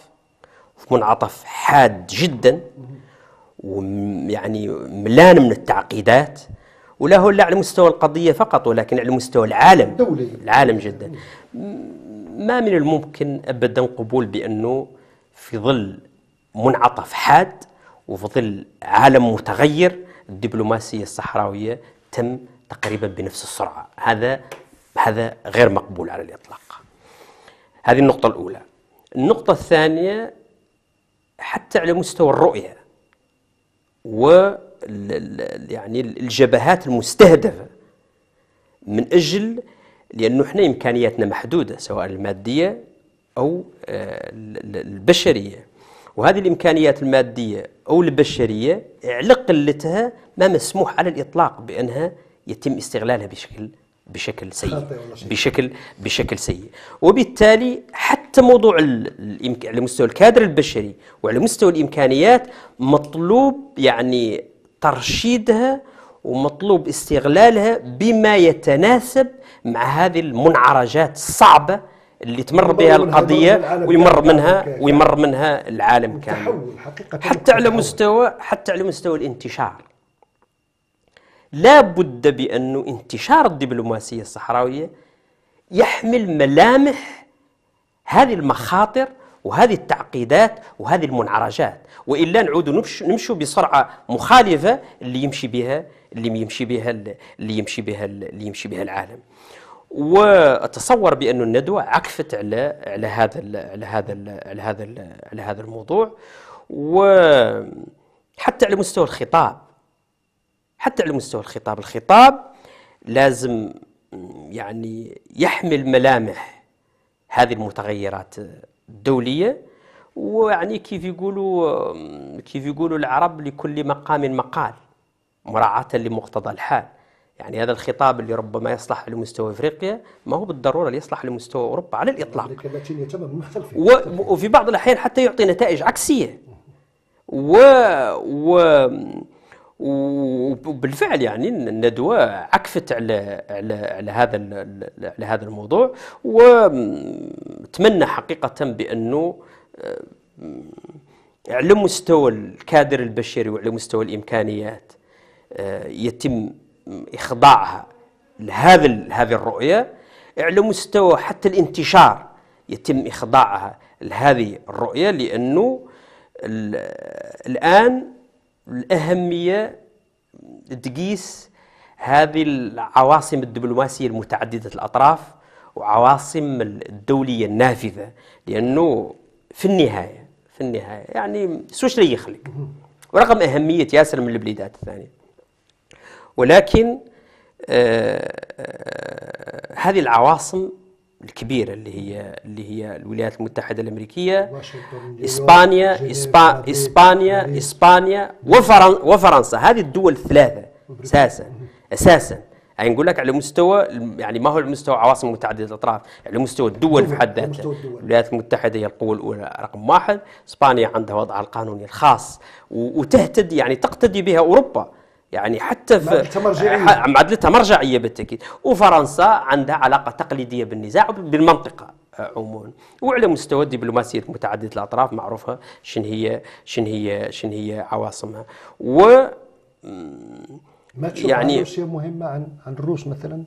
[SPEAKER 2] في منعطف حاد جدا ويعني ملان من التعقيدات ولا هو لا على مستوى القضية فقط ولكن على مستوى العالم دولي. العالم جدا ما من الممكن ابدا قبول بانه في ظل منعطف حاد وفي ظل عالم متغير الدبلوماسيه الصحراويه تم تقريبا بنفس السرعه هذا هذا غير مقبول على الاطلاق هذه النقطه الاولى النقطه الثانيه حتى على مستوى الرؤيه و يعني الجبهات المستهدفه من اجل لأنه إحنا إمكانياتنا محدودة سواء المادية أو آه، البشرية وهذه الإمكانيات المادية أو البشرية على قلتها ما مسموح على الإطلاق بأنها يتم استغلالها بشكل بشكل سيء بشكل بشكل سيء وبالتالي حتى موضوع على مستوى الكادر البشري وعلى مستوى الامكانيات مطلوب يعني ترشيدها ومطلوب استغلالها بما يتناسب مع هذه المنعرجات الصعبه اللي تمر بها القضيه ويمر منها ويمر منها العالم كامل حتى على مستوى حتى على مستوى الانتشار لا بد بأن انتشار الدبلوماسية الصحراوية يحمل ملامح هذه المخاطر وهذه التعقيدات وهذه المنعرجات وإلا نعود نمشوا بسرعة مخالفة اللي يمشي بها اللي يمشي بها اللي يمشي بها اللي يمشي بها العالم واتصور بأن الندوة عكفت على على هذا على هذا على هذا على هذا الموضوع وحتى على مستوى الخطاب حتى على مستوى الخطاب الخطاب لازم يعني يحمل ملامح هذه المتغيرات الدولية ويعني كيف يقولوا كيف يقولوا العرب لكل مقام مقال مراعاة لمقتضى الحال يعني هذا الخطاب اللي ربما يصلح لمستوى افريقيا ما هو بالضروره اللي يصلح لمستوى اوروبا على الاطلاق وفي بعض الاحيان حتى يعطي نتائج عكسيه و, و... وبالفعل يعني الندوه عكفت على على على هذا على هذا الموضوع واتمنى حقيقه بانه آه، على مستوى الكادر البشري وعلى مستوى الامكانيات آه، يتم إخضاعها لهذا هذه الرؤية على مستوى حتى الانتشار يتم إخضاعها لهذه الرؤية لأنه الآن الأهمية تقيس هذه العواصم الدبلوماسية المتعددة الأطراف وعواصم الدولية النافذة لأنه في النهاية في النهاية يعني سوش اللي يخلق ورغم أهمية ياسر من البلدات الثانية ولكن آه، آه، هذه العواصم الكبيره اللي هي اللي هي الولايات المتحده الامريكيه اسبانيا إسبا اسبانيا اسبانيا وفرنسا هذه الدول الثلاثه اساسا اساسا يعني نقول لك على مستوى يعني ما هو المستوى عواصم متعدده الاطراف على يعني مستوى الدول في حد ذاتها الولايات المتحده هي القوه الاولى رقم واحد اسبانيا عندها وضعها القانوني الخاص وتهتدي يعني تقتدي بها اوروبا يعني حتى في معادلتها مرجعيه معادلتها مرجعيه بالتاكيد وفرنسا عندها علاقه تقليديه بالنزاع وبالمنطقه آه، عموما وعلى مستوى الدبلوماسيه متعدده الاطراف معروفه شن هي شن هي شن هي عواصمها و ما تشوف يعني روسيا
[SPEAKER 1] مهمه عن عن الروس مثلا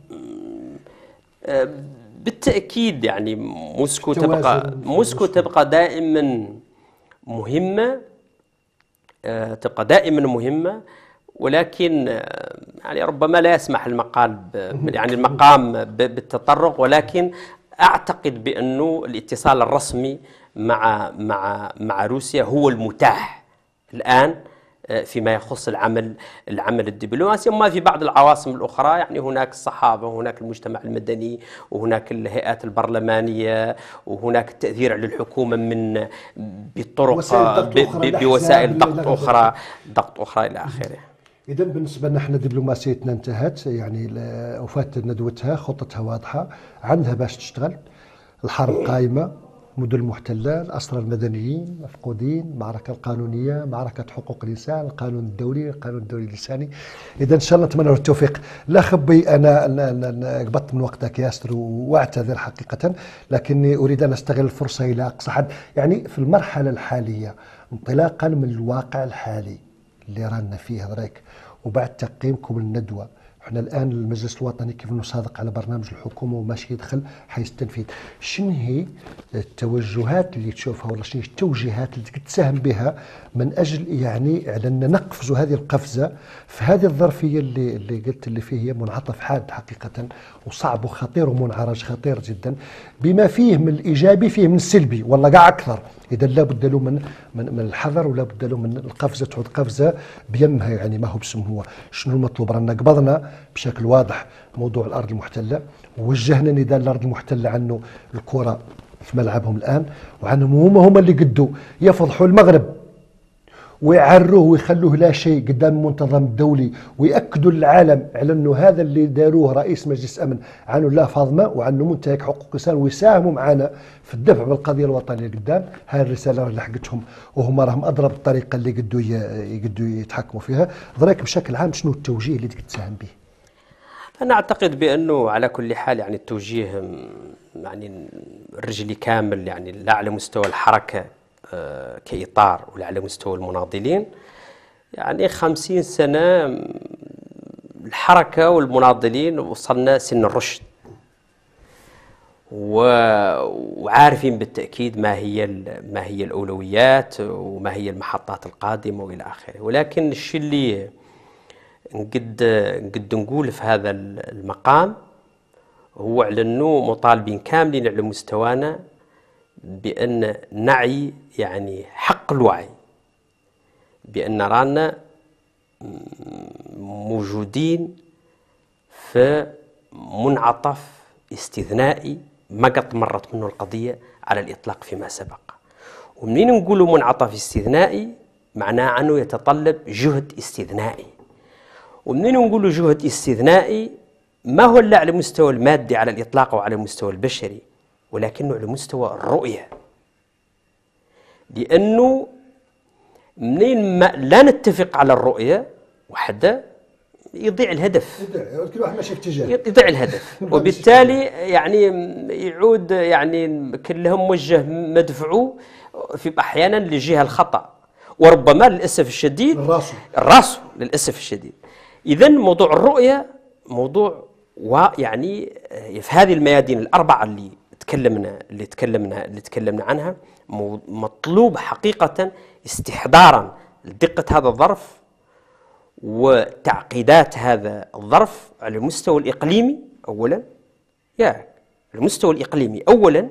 [SPEAKER 2] آه، بالتاكيد يعني موسكو تبقى موسكو تبقى دائما مهمه آه، تبقى دائما مهمه ولكن آه، يعني ربما لا يسمح المقال يعني المقام بالتطرق ولكن اعتقد بانه الاتصال الرسمي مع مع مع روسيا هو المتاح الان آه، فيما يخص العمل العمل الدبلوماسي اما في بعض العواصم الاخرى يعني هناك الصحافه وهناك المجتمع المدني وهناك الهيئات البرلمانيه وهناك التاثير على الحكومه من بطرق آه، بوسائل ضغط اخرى ضغط اخرى الى اخره
[SPEAKER 1] اذا بالنسبه لنا احنا دبلوماسيتنا انتهت يعني وفات ندوتها خطتها واضحه عندها باش تشتغل الحرب قائمه مدن المحتله الاسرى المدنيين مفقودين المعركه القانونيه معركه حقوق الانسان القانون الدولي القانون الدولي اللساني اذا ان شاء الله نتمنى التوفيق لا خبي انا, أنا قبضت من وقتك ياسر واعتذر حقيقه لكني اريد ان استغل الفرصه الى اقصى حد يعني في المرحله الحاليه انطلاقا من الواقع الحالي اللي رانا فيه هذاك وبعد تقييمكم للندوه احنا الان المجلس الوطني كيف نصادق على برنامج الحكومه وماشي يدخل حيستنفذ شنو هي التوجهات اللي تشوفها ولا شنو التوجيهات اللي تساهم بها من اجل يعني على ان نقفزوا هذه القفزه في هذه الظرفيه اللي اللي قلت اللي فيه هي منعطف حاد حقيقه وصعب وخطير ومنعرج خطير جدا بما فيه من الايجابي فيه من السلبي والله قاع اكثر اذا لابد له من, من من الحذر ولابد له من القفزه تعود قفزه بيمها يعني ما هو هو شنو المطلوب رانا قبضنا بشكل واضح موضوع الارض المحتله ووجهنا نداء الارض المحتله عنه الكره في ملعبهم الان وعنهم هما هما اللي قدوا يفضحوا المغرب ويعروه ويخلوه لا شيء قدام المنتظم الدولي ويأكدوا للعالم على أنه هذا اللي داروه رئيس مجلس أمن عنه لا فاضمة وعنه منتهك حقوق الإنسان ويساهموا معنا في الدفع بالقضية الوطنيه قدام هاي الرسالة اللي حقتهم وهم راهم أدرى بالطريقة اللي قدو يقدوا يتحكموا فيها ضريك بشكل عام شنو التوجيه اللي تساهم به
[SPEAKER 2] أنا أعتقد بأنه على كل حال يعني التوجيه يعني الرجلي كامل يعني لا على مستوى الحركة آه، كإطار ولا على مستوى المناضلين يعني خمسين سنة الحركة والمناضلين وصلنا سن الرشد وعارفين بالتأكيد ما هي ما هي الأولويات وما هي المحطات القادمة وإلى آخره ولكن الشيء اللي نقد نقد نقول في هذا المقام هو على أنه مطالبين كاملين على مستوانا بأن نعي يعني حق الوعي بأن رانا موجودين في منعطف استثنائي ما قد مرت منه القضية على الإطلاق فيما سبق ومنين نقولوا منعطف استثنائي معناه أنه يتطلب جهد استثنائي ومنين نقولوا جهد استثنائي ما هو لا على المستوى المادي على الإطلاق وعلى المستوى البشري ولكنه على مستوى الرؤية لأنه منين ما لا نتفق على الرؤية وحده يضيع الهدف كل واحد ماشي في اتجاه يضيع الهدف وبالتالي يعني يعود يعني كلهم موجه مدفعو في احيانا لجهه الخطا وربما للاسف الشديد الراس للاسف الشديد اذا موضوع الرؤيه موضوع ويعني في هذه الميادين الاربعه اللي تكلمنا اللي تكلمنا اللي تكلمنا عنها مطلوب حقيقة استحضارا لدقة هذا الظرف وتعقيدات هذا الظرف على المستوى الإقليمي أولا يا المستوى الإقليمي أولا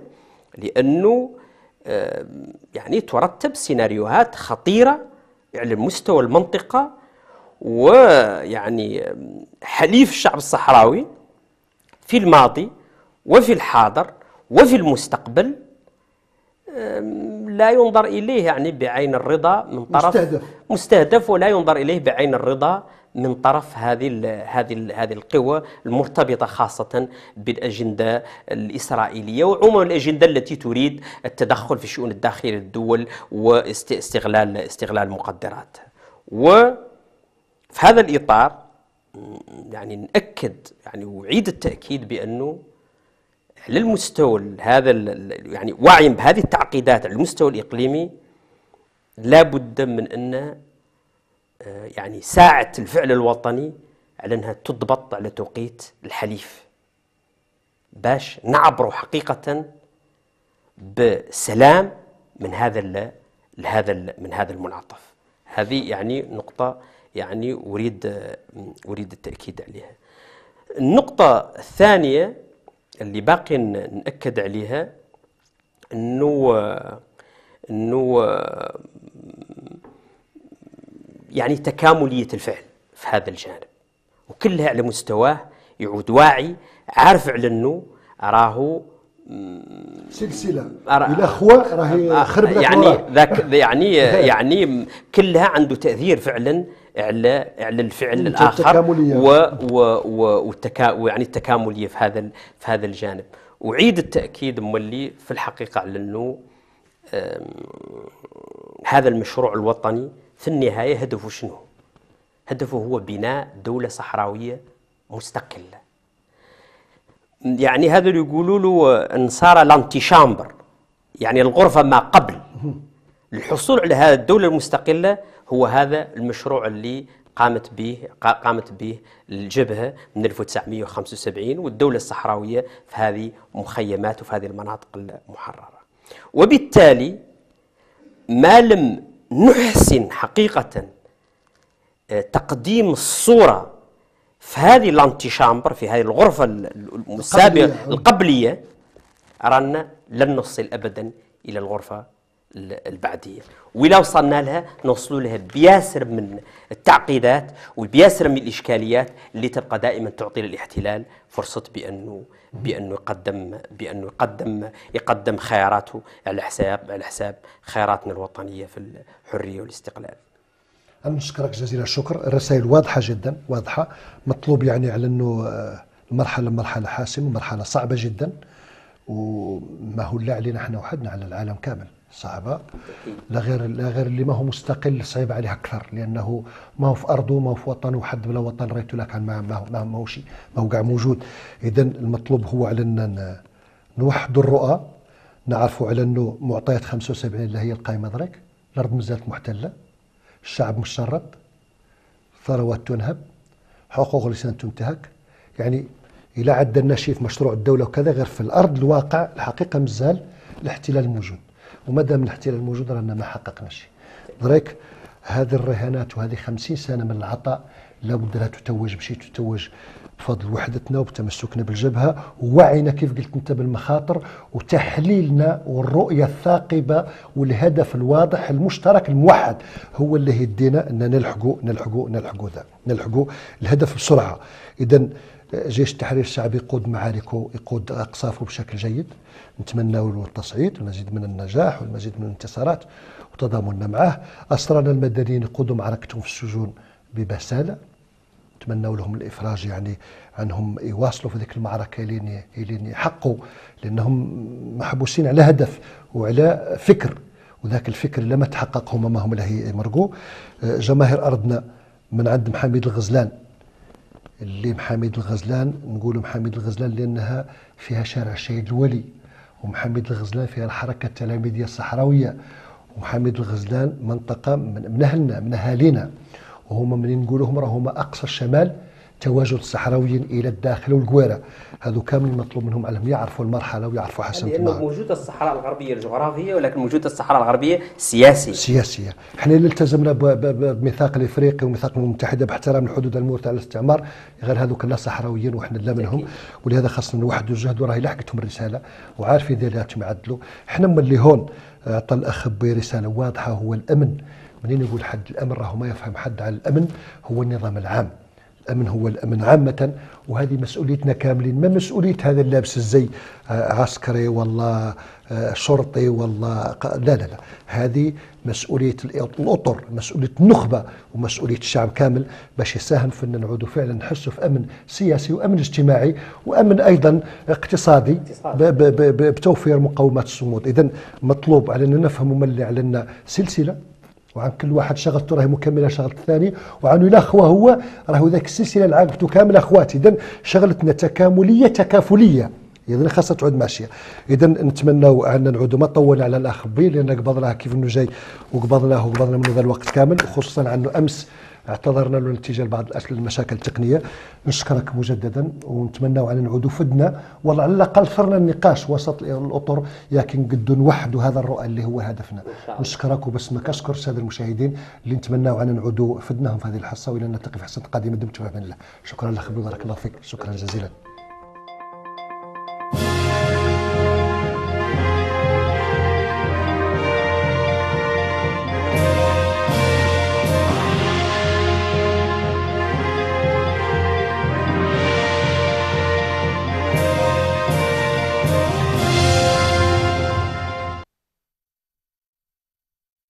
[SPEAKER 2] لأنه يعني ترتب سيناريوهات خطيرة على مستوى المنطقة ويعني حليف الشعب الصحراوي في الماضي وفي الحاضر وفي المستقبل لا ينظر إليه يعني بعين الرضا من طرف مستهدف, مستهدف ولا ينظر إليه بعين الرضا من طرف هذه الـ هذه الـ هذه القوى المرتبطه خاصه بالاجنده الاسرائيليه وعموما الاجنده التي تريد التدخل في الشؤون الداخليه للدول واستغلال استغلال المقدرات. في هذا الاطار يعني ناكد يعني اعيد التاكيد بانه على المستوى هذا يعني وعي بهذه التعقيدات على المستوى الإقليمي لابد من أن آه، يعني ساعة الفعل الوطني على أنها تضبط على توقيت الحليف باش نعبروا حقيقة بسلام من هذا لهذا من هذا المنعطف هذه يعني نقطة يعني أريد آه، أريد التأكيد عليها النقطة الثانية اللي باقي ناكد عليها انه انه يعني تكامليه الفعل في هذا الجانب وكلها على مستواه يعود واعي عارف على انه راهو سلسله الى الاخوه راهي خربت يعني ذاك يعني يعني كلها عنده تاثير فعلا اعلى اعلى الفعل الاخر و و و والتكا يعني التكامليه في هذا في هذا الجانب اعيد التاكيد مولي في الحقيقه على انه هذا المشروع الوطني في النهايه هدفه شنو؟ هدفه هو بناء دوله صحراويه مستقله يعني هذا اللي يقولوا له ان صار لانتيشامبر يعني الغرفه ما قبل الحصول على هذه الدوله المستقله هو هذا المشروع اللي قامت به قامت به الجبهه من 1975 والدوله الصحراويه في هذه المخيمات وفي هذه المناطق المحرره. وبالتالي ما لم نحسن حقيقه آه، تقديم الصوره في هذه شامبر في هذه الغرفه السابقه القبليه, القبلية رانا لن نصل ابدا الى الغرفه البعديه ولا وصلنا لها نوصلوا لها بياسر من التعقيدات وبياسر من الاشكاليات اللي تبقى دائما تعطي للاحتلال فرصه بانه بانه يقدم بانه يقدم يقدم خياراته على حساب على حساب خياراتنا الوطنيه في الحريه والاستقلال.
[SPEAKER 1] انا نشكرك جزيل الشكر، الرسائل واضحه جدا واضحه، مطلوب يعني على انه المرحله آه، مرحله حاسمه، مرحله صعبه جدا وما هو لا علينا احنا وحدنا على العالم كامل. صعبة لا غير لا غير اللي ما هو مستقل صعيب عليه أكثر لأنه ما هو في أرضه ما هو في وطنه وحد بلا وطن ريتو لا كان ما ما ما هو شيء ما هو كاع موجود إذا المطلوب هو على أن نوحدوا الرؤى نعرفوا على أنه معطيات 75 اللي هي القائمة درك الأرض مازالت محتلة الشعب مشرد ثروات تنهب حقوق الإنسان تنتهك يعني إلى عدلنا شيء في مشروع الدولة وكذا غير في الأرض الواقع الحقيقة مازال الاحتلال موجود وما دام الاحتلال موجود رانا ما حققناش دريك هذه الرهانات وهذه خمسين سنه من العطاء لابد لها تتوج بشيء تتوج بفضل وحدتنا وبتمسكنا بالجبهه ووعينا كيف قلت انت بالمخاطر وتحليلنا والرؤيه الثاقبه والهدف الواضح المشترك الموحد هو اللي يدينا ان نلحقوا نلحقوا نلحقوا ذا نلحقوا الهدف بسرعه اذا جيش التحرير الشعبي يقود معاركه يقود اقصافه بشكل جيد نتمنى له التصعيد والمزيد من النجاح والمزيد من الانتصارات وتضامننا معه اسرانا المدنيين يقودوا معركتهم في السجون ببساله نتمنى لهم الافراج يعني عنهم يواصلوا في ذيك المعركه لين لين يحقوا لانهم محبوسين على هدف وعلى فكر وذاك الفكر لما تحقق هما ما هم له يمرقوا جماهير ارضنا من عند محمد الغزلان اللي الغزلان نقول محمد الغزلان لانها فيها شارع الشهيد الولي ومحمد الغزلان فيها الحركه التلاميذيه الصحراويه ومحمد الغزلان منطقه من اهلنا من اهالينا وهما منين نقولوهم راهما اقصى الشمال تواجد الصحراويين الى الداخل والقواره هذو كامل مطلوب منهم انهم يعرفوا المرحله ويعرفوا حسن لانه
[SPEAKER 2] موجوده الصحراء الغربيه الجغرافيه ولكن موجوده الصحراء الغربيه سياسيه سياسيه
[SPEAKER 1] احنا اللي التزمنا بميثاق الافريقي وميثاق الامم المتحده باحترام الحدود المورثه على الاستعمار غير هذوك لا صحراويين وحنا لا منهم ولهذا خاصنا نوحدوا الجهد وراهي لحقتهم الرساله وعارفين ديالاتهم يعدلوا احنا ملي هون عطى آه، الاخ برساله واضحه هو الامن منين يقول حد الامن راه ما يفهم حد على الامن هو النظام العام الامن هو الامن عامه وهذه مسؤوليتنا كاملين ما مسؤوليه هذا اللابس الزي آه، عسكري والله آه، شرطي والله لا لا لا هذه مسؤوليه الاطر مسؤوليه النخبه ومسؤوليه الشعب كامل باش يساهم في ان نعودوا فعلا نحسوا في امن سياسي وامن اجتماعي وامن ايضا اقتصادي, اقتصادي. بتوفير مقومات الصمود اذا مطلوب علينا نفهموا ما اللي علينا سلسله وعن كل واحد شغلته راهي مكمله شغلت الثاني وعن الاخوه هو راهو ذاك السلسله اللي عاقبته كامل اخواتي اذا شغلتنا تكامليه تكافليه اذا خاصها تعود ماشيه اذا نتمناو ان نعود ما طولنا على الاخ بي لان قبضناه كيف انه جاي وقبضناه وقبضنا منه ذا الوقت كامل خصوصا عنه امس اعتذرنا له نتيجه لبعض المشاكل التقنيه نشكرك مجددا ونتمنى على نعود فدنا والله على الاقل ثرنا النقاش وسط الاطر لكن قد نوحدوا هذا الرؤى اللي هو هدفنا نشكرك وبس ما كنشكر الساده المشاهدين اللي نتمناو على نعود فدناهم في هذه الحصه والى نلتقي في حصه قادمه دمتم في الله شكرا لك بارك الله فيك شكرا جزيلا